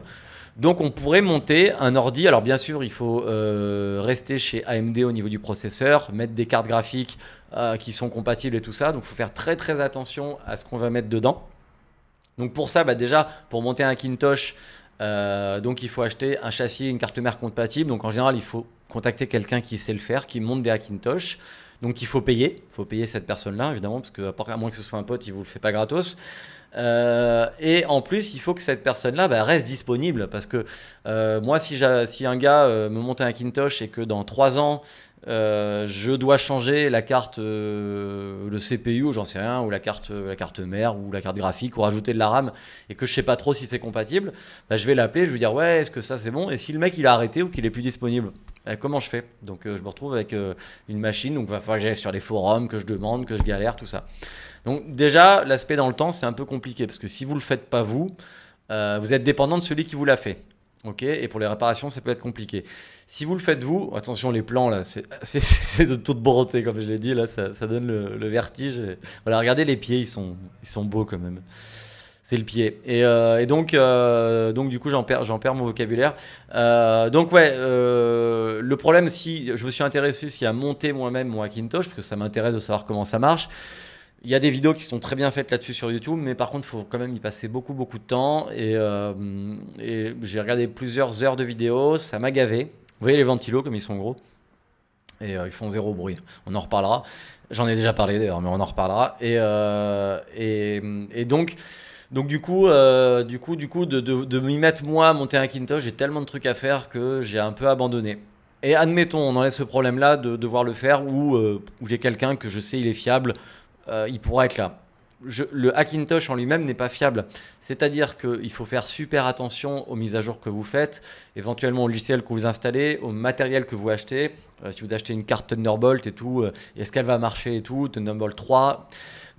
Donc on pourrait monter un ordi. Alors bien sûr, il faut euh, rester chez AMD au niveau du processeur, mettre des cartes graphiques euh, qui sont compatibles et tout ça. Donc il faut faire très très attention à ce qu'on va mettre dedans. Donc pour ça, bah déjà, pour monter un Kintosh, euh, donc il faut acheter un châssis, une carte mère compatible. Donc en général, il faut contacter quelqu'un qui sait le faire, qui monte des Hackintosh. Donc il faut payer, il faut payer cette personne-là évidemment, parce que à moins que ce soit un pote, il vous le fait pas gratos. Euh, et en plus, il faut que cette personne-là bah, reste disponible parce que euh, moi, si, si, un gars euh, me monte un kintosh et que dans 3 ans, je dois changer la carte, le CPU, ou j'en sais rien, ou la carte, la carte mère, ou la carte graphique, ou rajouter de la RAM, et que je sais pas trop si c'est compatible, bah, je vais l'appeler, je vais dire ouais, est-ce que ça c'est bon Et si le mec il a arrêté ou qu'il est plus disponible, eh, comment je fais Donc je me retrouve avec une machine, donc il va falloir que j'aille sur les forums, que je demande, que je galère, tout ça. Donc déjà, l'aspect dans le temps, c'est un peu compliqué parce que si vous ne le faites pas vous, euh, vous êtes dépendant de celui qui vous l'a fait. ok et pour les réparations, ça peut être compliqué. Si vous le faites vous, attention les plans là, c'est de toute beauté comme je l'ai dit là, ça, donne le, vertige. Voilà, regardez les pieds, ils sont, ils sont beaux quand même c'est le pied. Et, euh, donc, euh, donc du coup, j'en perds, perds mon vocabulaire. donc ouais, le problème si je me suis intéressé aussi à monter moi-même mon Hackintosh, parce que ça m'intéresse de savoir comment ça marche. Il y a des vidéos qui sont très bien faites là-dessus sur YouTube, mais par contre, il faut quand même y passer beaucoup, beaucoup de temps. Euh, et, j'ai regardé plusieurs heures de vidéos, ça m'a gavé. Vous voyez les ventilos comme ils sont gros et euh, ils font zéro bruit. On en reparlera. J'en ai déjà parlé d'ailleurs, mais on en reparlera. Et, euh, et, donc, donc du coup, du coup, du coup, de, m'y mettre moi à monter un Kintosh, j'ai tellement de trucs à faire que j'ai un peu abandonné. Et admettons, on enlève ce problème-là de devoir le faire ou où j'ai quelqu'un que je sais il est fiable, euh, il pourra être là. le Hackintosh en lui-même n'est pas fiable. C'est-à-dire qu'il faut faire super attention aux mises à jour que vous faites, éventuellement au logiciel que vous installez, au matériel que vous achetez. Euh, si vous achetez une carte Thunderbolt et tout, euh, est-ce qu'elle va marcher et tout, Thunderbolt 3.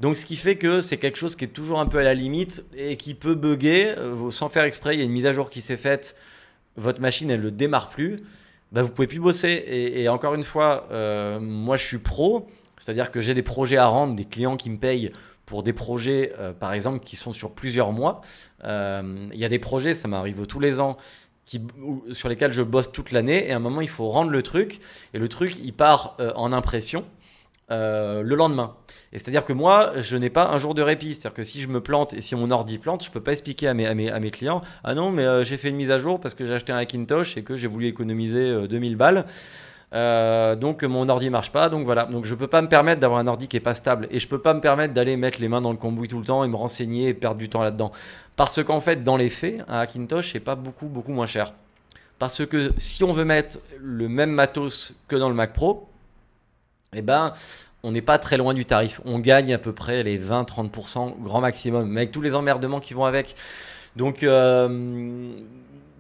Donc ce qui fait que c'est quelque chose qui est toujours un peu à la limite et qui peut bugger sans faire exprès. Il y a une mise à jour qui s'est faite, votre machine elle ne démarre plus. Vous bah, vous pouvez plus bosser. et encore une fois, moi je suis pro, c'est-à-dire que j'ai des projets à rendre, des clients qui me payent pour des projets, euh, par exemple, qui sont sur plusieurs mois. Euh, il y a des projets, ça m'arrive tous les ans, qui, sur lesquels je bosse toute l'année. Et à un moment, il faut rendre le truc. Et le truc, il part euh, en impression le lendemain. Et c'est-à-dire que moi, je n'ai pas un jour de répit. C'est-à-dire que si je me plante et si mon ordi plante, je ne peux pas expliquer à mes, clients Ah non, mais j'ai fait une mise à jour parce que j'ai acheté un Hackintosh et que j'ai voulu économiser 2000 balles. Euh, donc mon ordi marche pas, donc voilà. Donc je peux pas me permettre d'avoir un ordi qui est pas stable et je peux pas me permettre d'aller mettre les mains dans le combo tout le temps et me renseigner et perdre du temps là-dedans. Parce qu'en fait, dans les faits, un Hackintosh c'est pas beaucoup beaucoup moins cher. Parce que si on veut mettre le même matos que dans le Mac Pro, eh ben on n'est pas très loin du tarif. On gagne à peu près les 20-30% grand maximum, avec tous les emmerdements qui vont avec. Donc euh,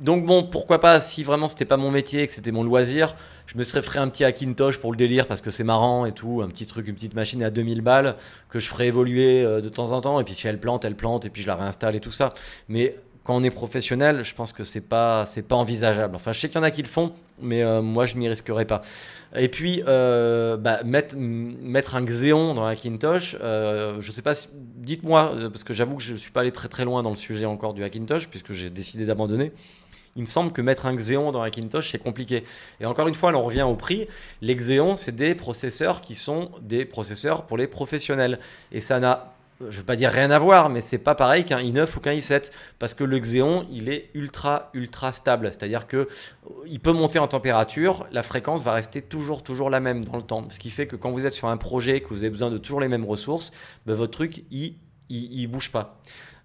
donc bon, pourquoi pas, si vraiment c'était pas mon métier, que c'était mon loisir, je me serais fait un petit Hackintosh pour le délire parce que c'est marrant et tout, un petit truc, une petite machine à 2000 balles que je ferais évoluer euh, de temps en temps et puis si elle plante, elle plante et puis je la réinstalle et tout ça. Mais quand on est professionnel, je pense que c'est pas pas envisageable. Enfin, je sais qu'il y en a qui le font, mais euh, moi je m'y risquerais pas. Et puis euh, bah, mettre mettre un Xeon dans Hackintosh, euh, je sais pas, dites-moi parce que j'avoue que je suis pas allé très très loin dans le sujet encore du Hackintosh puisque j'ai décidé d'abandonner il me semble que mettre un Xeon dans la Kintosh, c'est compliqué. Et encore une fois, on revient au prix. Les Xeon, c'est des processeurs qui sont des processeurs pour les professionnels. Et ça n'a je ne veux pas dire rien à voir, mais c'est pas pareil qu'un i9 ou qu'un i7 parce que le Xeon il est ultra ultra stable, c'est-à-dire que il peut monter en température, la fréquence va rester toujours toujours la même dans le temps, ce qui fait que quand vous êtes sur un projet que vous avez besoin de toujours les mêmes ressources, ben, votre truc il, bouge pas.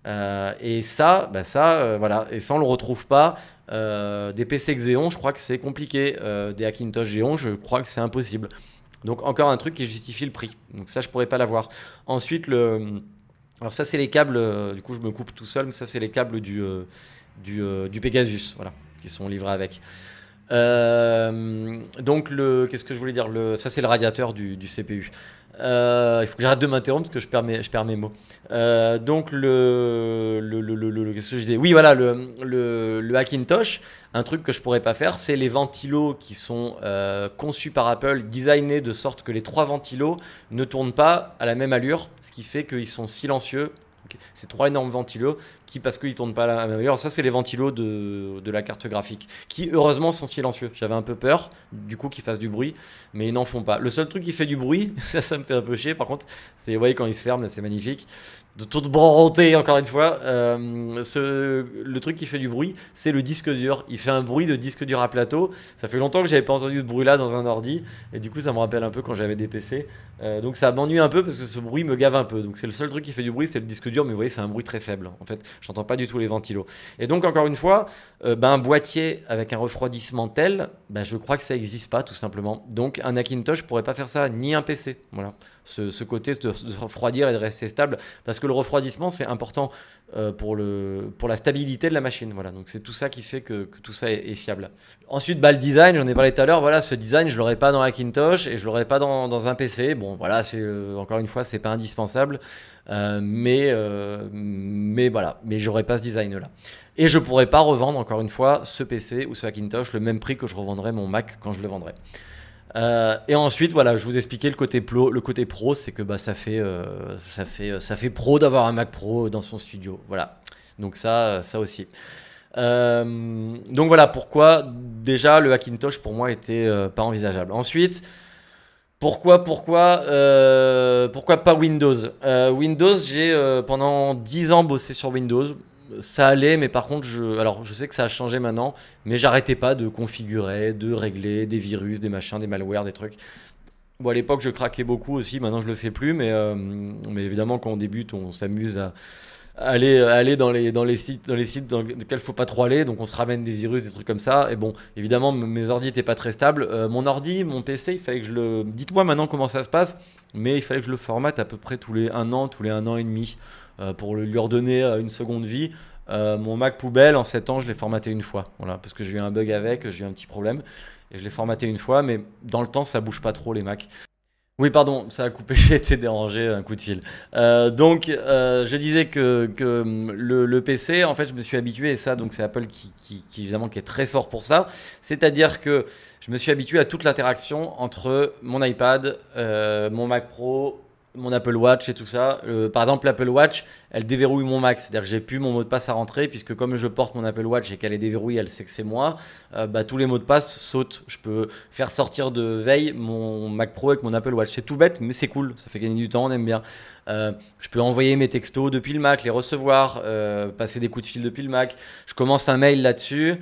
Euh, et ça, bah ça, euh, voilà, et sans le retrouve pas. Euh, des PC Xeon, je crois que c'est compliqué. des Hackintosh Xeon, je crois que c'est impossible. Donc encore un truc qui justifie le prix. Donc ça, je pourrais pas l'avoir. Ensuite, le, alors ça c'est les câbles. du coup, je me coupe tout seul, mais ça c'est les câbles du du, du, Pegasus, voilà, qui sont livrés avec. donc le, qu'est-ce que je voulais dire le, ça c'est le radiateur du, du CPU. Euh, il faut que j'arrête de m'interrompre parce que je perds mes, je mots. Euh, donc, le. le, le, le, ce que je disais Oui, voilà, le, le, le, Hackintosh, un truc que je pourrais pas faire, c'est les ventilos qui sont euh, conçus par Apple, designés de sorte que les trois ventilos ne tournent pas à la même allure, ce qui fait qu'ils sont silencieux. Ces trois énormes ventilos qui, parce qu'ils tournent pas à la meilleure, ça c'est les ventilos de, de, la carte graphique, qui heureusement sont silencieux. J'avais un peu peur, du coup, qu'ils fassent du bruit, mais ils n'en font pas. Le seul truc qui fait du bruit, ça, ça me fait un peu chier, par contre, c'est, vous voyez, quand ils se ferment, c'est magnifique. De toute brontée encore une fois, euh, ce, le truc qui fait du bruit, c'est le disque dur. Il fait un bruit de disque dur à plateau. Ça fait longtemps que j'avais pas entendu ce bruit-là dans un ordi, et du coup, ça me rappelle un peu quand j'avais des PC. Euh, donc ça m'ennuie un peu parce que ce bruit me gave un peu. Donc c'est le seul truc qui fait du bruit, c'est le disque dur, mais vous voyez, c'est un bruit très faible. En fait, J'entends pas du tout les ventilos. Et donc, encore une fois, euh, ben, un boîtier avec un refroidissement tel, ben, je crois que ça n'existe pas, tout simplement. Donc, un ne pourrait pas faire ça, ni un PC. Voilà ce, côté de, se refroidir et de rester stable, parce que le refroidissement, c'est important euh, pour, le, pour la stabilité de la machine. Voilà, donc c'est tout ça qui fait que, tout ça est, fiable. Ensuite, bal le design, j'en ai parlé tout à l'heure, voilà, ce design, je l'aurais pas dans Hackintosh et je l'aurais pas dans, un PC. Bon, voilà, c'est euh, encore une fois, c'est pas indispensable, euh, mais, mais voilà, mais j'aurais pas ce design-là. Et je pourrais pas revendre, encore une fois, ce PC ou ce Hackintosh le même prix que je revendrais mon Mac quand je le vendrai. Euh, et ensuite, voilà, je vous expliquais le côté pro. Le côté pro, c'est que bah, ça, fait, euh, ça, fait, ça fait pro d'avoir un Mac Pro dans son studio. Voilà. Donc ça, ça aussi. Euh, donc voilà pourquoi déjà le Hackintosh pour moi était pas envisageable. Ensuite, pourquoi, pourquoi, pourquoi pas Windows Windows, j'ai pendant 10 ans bossé sur Windows ça allait, mais par contre, je, alors je sais que ça a changé maintenant, mais j'arrêtais pas de configurer, de régler des virus, des machins, des malwares, des trucs. Bon, à l'époque, je craquais beaucoup aussi, maintenant je le fais plus, mais, euh, mais évidemment, quand on débute, on s'amuse à, aller, aller dans, les, dans les sites, dans les sites dans lesquels il faut pas trop aller. Donc on se ramène des virus, des trucs comme ça. Et bon, évidemment, mes ordi n'étaient pas très stables. Euh, mon ordi, mon PC, il fallait que je le. Dites-moi maintenant comment ça se passe. Mais il fallait que je le formate à peu près tous les un an, tous les un an et demi euh, pour lui redonner euh, une seconde vie. mon Mac poubelle, en 7 ans, je l'ai formaté une fois. Voilà, parce que j'ai eu un bug avec, j'ai eu un petit problème. Et je l'ai formaté une fois, mais dans le temps, ça bouge pas trop les Macs. Oui, pardon, ça a coupé, j'ai été dérangé, un coup de fil. Euh, donc, euh, je disais que, hum, le, PC, en fait, je me suis habitué, et ça, donc c'est Apple qui, qui, évidemment, qui est très fort pour ça. C'est-à-dire que je me suis habitué à toute l'interaction entre mon iPad, euh, mon Mac Pro, mon Apple Watch et tout ça. Euh, par exemple, l'Apple Watch, elle déverrouille mon Mac. C'est-à-dire que j'ai plus mon mot de passe à rentrer, puisque comme je porte mon Apple Watch et qu'elle est déverrouillée, elle sait que c'est moi, euh, bah, tous les mots de passe sautent. Je peux faire sortir de veille mon Mac Pro avec mon Apple Watch. C'est tout bête, mais c'est cool. Ça fait gagner du temps, on aime bien. Euh, je peux envoyer mes textos depuis le Mac, les recevoir, passer des coups de fil depuis le Mac. Je commence un mail là-dessus.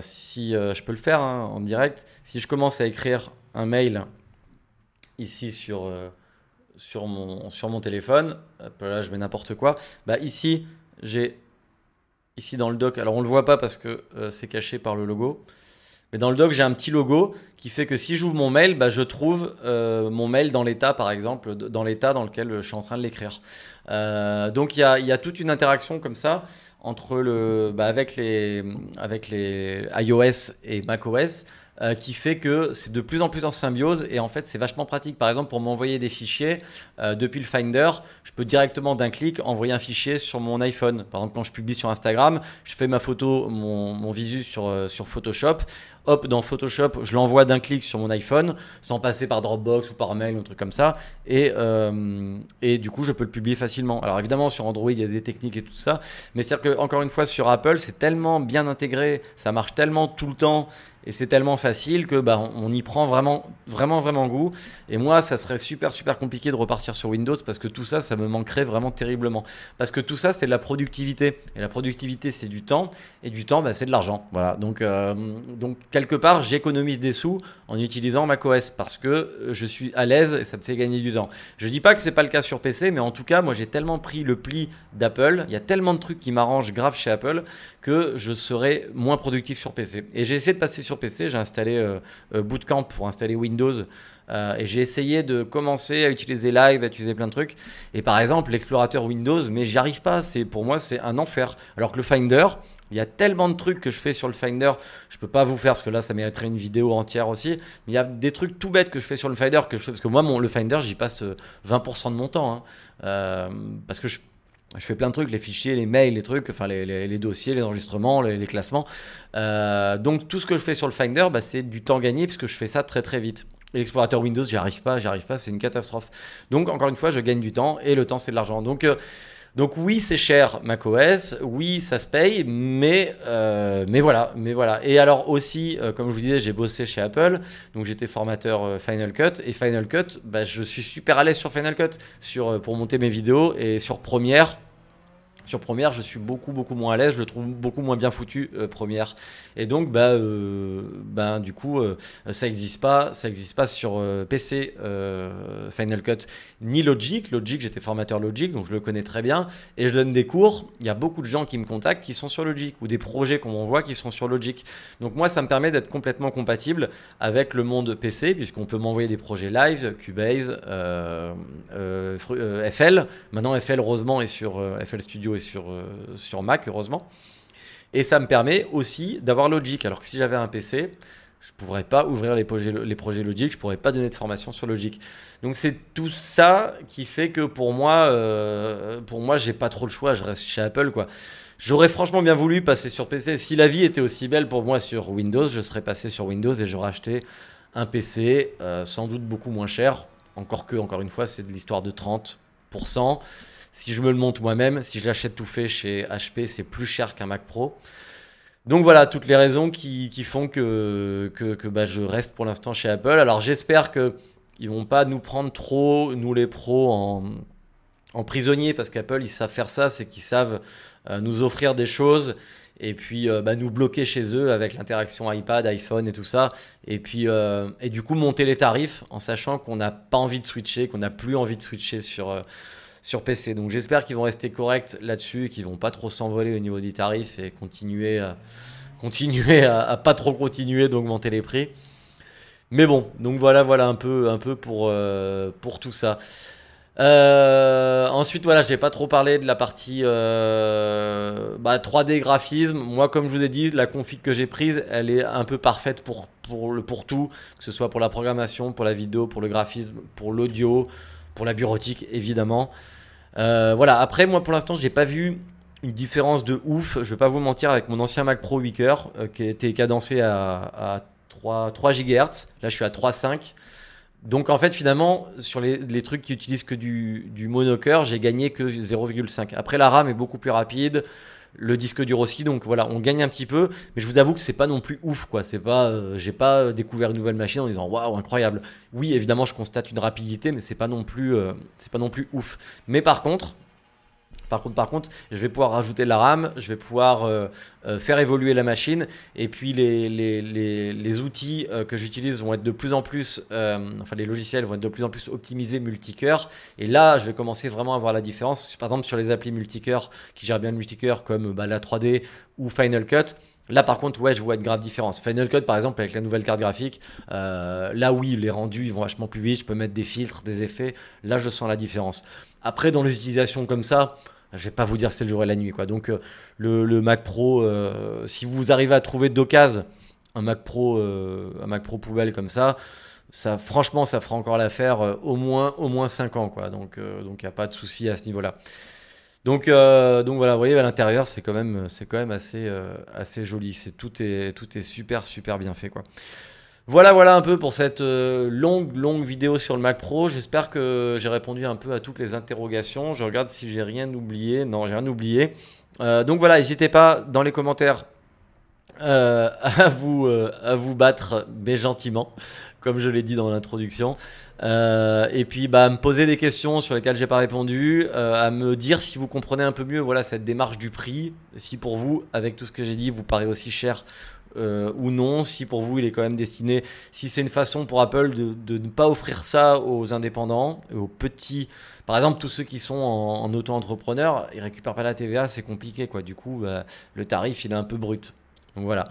si je peux le faire hein, en direct, si je commence à écrire un mail ici sur sur mon, téléphone, là je mets n'importe quoi, bah, ici j'ai ici dans le doc, alors on le voit pas parce que euh, c'est caché par le logo, mais dans le doc, j'ai un petit logo qui fait que si j'ouvre mon mail, bah, je trouve euh, mon mail dans l'état par exemple, dans l'état dans lequel euh, je suis en train de l'écrire. donc il y a, toute une interaction comme ça entre le, bah, avec les iOS et macOS euh, qui fait que c'est de plus en plus en symbiose et en fait c'est vachement pratique. Par exemple, pour m'envoyer des fichiers euh, depuis le Finder, je peux directement d'un clic envoyer un fichier sur mon iPhone. Par exemple, quand je publie sur Instagram, je fais ma photo, mon, visu sur euh, Photoshop, hop, dans Photoshop, je l'envoie d'un clic sur mon iPhone, sans passer par Dropbox ou par mail ou un truc comme ça. Et, euh, et du coup, je peux le publier facilement. Alors évidemment, sur Android, il y a des techniques et tout ça. Mais c'est-à-dire que, encore une fois, sur Apple, c'est tellement bien intégré, ça marche tellement tout le temps. Et c'est tellement facile que bah, on y prend vraiment, vraiment, vraiment goût. Et moi, ça serait super, super compliqué de repartir sur Windows parce que tout ça, ça me manquerait vraiment terriblement. Parce que tout ça, c'est de la productivité. Et la productivité, c'est du temps. Et du temps, bah, c'est de l'argent. Voilà. Donc, euh, donc quelque part, j'économise des sous en utilisant macOS parce que euh, je suis à l'aise et ça me fait gagner du temps. Je ne dis pas que ce n'est pas le cas sur PC, mais en tout cas, moi j'ai tellement pris le pli d'Apple, il y a tellement de trucs qui m'arrangent grave chez Apple que je serai moins productif sur PC. Et j'ai essayé de passer sur PC, j'ai installé euh, euh, Bootcamp pour installer Windows. et j'ai essayé de commencer à utiliser Live, à utiliser plein de trucs. Et par exemple, l'explorateur Windows, mais j'arrive arrive pas. C'est pour moi, c'est un enfer. Alors que le Finder, il y a tellement de trucs que je fais sur le Finder, je ne peux pas vous faire parce que là ça mériterait une vidéo entière aussi. il y a des trucs tout bêtes que je fais sur le Finder que je fais parce que moi mon, le Finder j'y passe 20% euh, de mon temps hein. euh, parce que je, fais plein de trucs, les fichiers, les mails, les trucs, enfin les, dossiers, les enregistrements, les, classements. Euh, donc tout ce que je fais sur le Finder, bah, c'est du temps gagné parce que je fais ça très très vite. L'explorateur Windows, j'y arrive pas, j'y arrive pas, c'est une catastrophe. Donc encore une fois, je gagne du temps et le temps c'est de l'argent. Donc donc oui, c'est cher macOS, oui, ça se paye, mais, euh, mais, voilà, mais voilà. Et alors aussi, euh, comme je vous disais, j'ai bossé chez Apple, donc j'étais formateur euh, Final Cut, et Final Cut, bah, je suis super à l'aise sur Final Cut sur, pour monter mes vidéos, et sur Premiere, sur première, je suis beaucoup, beaucoup moins à l'aise. Je le trouve beaucoup moins bien foutu, Premiere. Euh, première. Et donc, bah, euh, bah, du coup, euh, ça existe pas. Ça n'existe pas sur euh, PC, Final Cut, ni Logic. Logic, j'étais formateur Logic, donc je le connais très bien. Et je donne des cours. Il y a beaucoup de gens qui me contactent qui sont sur Logic ou des projets qu'on m'envoie qui sont sur Logic. Donc, moi, ça me permet d'être complètement compatible avec le monde PC, puisqu'on peut m'envoyer des projets live, Cubase, FL. Maintenant, FL, heureusement, est sur FL Studio sur, euh, sur Mac, heureusement. Et ça me permet aussi d'avoir Logic. Alors que si j'avais un PC, je ne pourrais pas ouvrir les projets, les projets Logic, je ne pourrais pas donner de formation sur Logic. Donc c'est tout ça qui fait que pour moi, euh, pour moi, j'ai pas trop le choix, je reste chez Apple quoi. J'aurais franchement bien voulu passer sur PC. Si la vie était aussi belle pour moi sur Windows, je serais passé sur Windows et j'aurais acheté un PC euh, sans doute beaucoup moins cher. Encore que, encore une fois, c'est de l'histoire de 30%. Si je me le monte moi-même, si je l'achète tout fait chez HP, c'est plus cher qu'un Mac Pro. Donc voilà, toutes les raisons qui, font que, que, bah, je reste pour l'instant chez Apple. Alors j'espère qu'ils ne vont pas nous prendre trop, nous les pros, en, prisonniers, parce qu'Apple, ils savent faire ça, c'est qu'ils savent euh, nous offrir des choses et puis euh, bah, nous bloquer chez eux avec l'interaction iPad, iPhone et tout ça. Et puis euh, et du coup monter les tarifs en sachant qu'on n'a pas envie de switcher, qu'on n'a plus envie de switcher sur sur PC. Donc j'espère qu'ils vont rester corrects là-dessus, qu'ils vont pas trop s'envoler au niveau des tarifs et continuer, euh, à, continuer à, pas trop continuer d'augmenter les prix. Mais bon, donc voilà, voilà un peu, un peu pour, euh, pour tout ça. Euh, ensuite, voilà, j'ai pas trop parlé de la partie 3D bah, graphisme. Moi, comme je vous ai dit, la config que j'ai prise, elle est un peu parfaite pour, pour, le, pour tout, que ce soit pour la programmation, pour la vidéo, pour le graphisme, pour l'audio, pour la bureautique, évidemment. Euh, voilà, après, moi pour l'instant, j'ai pas vu une différence de ouf. Je vais pas vous mentir avec mon ancien Mac Pro 8 euh, qui était cadencé à, 3, 3, GHz. Là, je suis à 3,5. Donc en fait, finalement, sur les, trucs qui utilisent que du, du j'ai gagné que 0,5. Après, la RAM est beaucoup plus rapide le disque dur aussi. Donc voilà, on gagne un petit peu, mais je vous avoue que c'est pas non plus ouf quoi. C'est pas, euh, j'ai pas euh, découvert une nouvelle machine en disant waouh incroyable. Oui, évidemment, je constate une rapidité, mais c'est pas non plus, euh, c'est pas non plus ouf. Mais par contre, par contre, par contre, je vais pouvoir rajouter la RAM, je vais pouvoir euh, euh, faire évoluer la machine, et puis les, les, outils euh, que j'utilise vont être de plus en plus, enfin les logiciels vont être de plus en plus optimisés multicœur, et là, je vais commencer vraiment à voir la différence. Par exemple, sur les applis multicœur qui gèrent bien le multicœur, comme bah, la 3D ou Final Cut, Là, par contre, ouais, je vois une grave différence. Final Cut, par exemple, avec la nouvelle carte graphique, là, oui, les rendus, ils vont vachement plus vite. Je peux mettre des filtres, des effets. Là, je sens la différence. Après, dans les utilisations comme ça, je ne vais pas vous dire c'est le jour et la nuit. Quoi. Donc euh, le, Mac Pro, euh, si vous arrivez à trouver d'occasion un Mac Pro, euh, un Mac Pro poubelle comme ça, ça franchement, ça fera encore l'affaire au moins au moins 5 ans. Quoi. Donc il n'y a pas de souci à ce niveau-là. Donc, donc voilà, vous voyez à l'intérieur, c'est quand même, c'est quand même assez, assez joli. C'est tout est, tout est super super bien fait quoi. Voilà, voilà un peu pour cette euh, longue, longue vidéo sur le Mac Pro. J'espère que j'ai répondu un peu à toutes les interrogations. Je regarde si j'ai rien oublié. Non, j'ai rien oublié. Euh, donc voilà, n'hésitez pas dans les commentaires euh, à, vous, à vous battre, mais gentiment, comme je l'ai dit dans l'introduction. et puis bah, à me poser des questions sur lesquelles j'ai pas répondu, à me dire si vous comprenez un peu mieux voilà, cette démarche du prix, si pour vous, avec tout ce que j'ai dit, vous paraît aussi cher euh, ou non, si pour vous il est quand même destiné, si c'est une façon pour Apple de, ne pas offrir ça aux indépendants, aux petits, par exemple tous ceux qui sont en, auto-entrepreneur, ils récupèrent pas la TVA, c'est compliqué quoi. Du coup, bah, le tarif il est un peu brut. Donc voilà.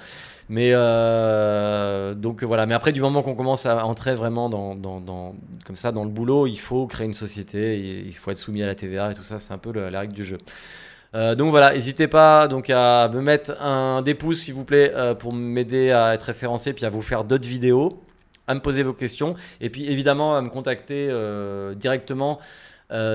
Mais euh, donc voilà. Mais après, du moment qu'on commence à entrer vraiment dans, comme ça dans le boulot, il faut créer une société, il faut être soumis à la TVA et tout ça. C'est un peu la règle du jeu. Euh, donc voilà, n'hésitez pas donc à me mettre un des pouces s'il vous plaît euh, pour m'aider à être référencé puis à vous faire d'autres vidéos, à me poser vos questions et puis évidemment à me contacter euh, directement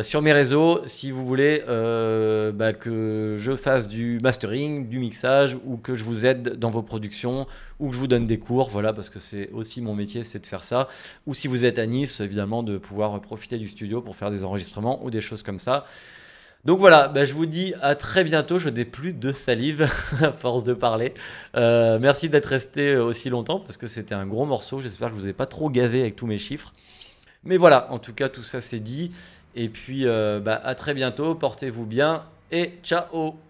sur mes réseaux si vous voulez bah, que je fasse du mastering, du mixage ou que je vous aide dans vos productions ou que je vous donne des cours, voilà parce que c'est aussi mon métier c'est de faire ça ou si vous êtes à Nice évidemment de pouvoir profiter du studio pour faire des enregistrements ou des choses comme ça. Donc voilà, bah, je vous dis à très bientôt. Je n'ai plus de salive à force de parler. Euh, merci d'être resté euh, aussi longtemps parce que c'était un gros morceau. J'espère que je vous ai pas trop gavé avec tous mes chiffres. Mais voilà, en tout cas, tout ça c'est dit. Et puis euh, bah, à très bientôt. Portez-vous bien et ciao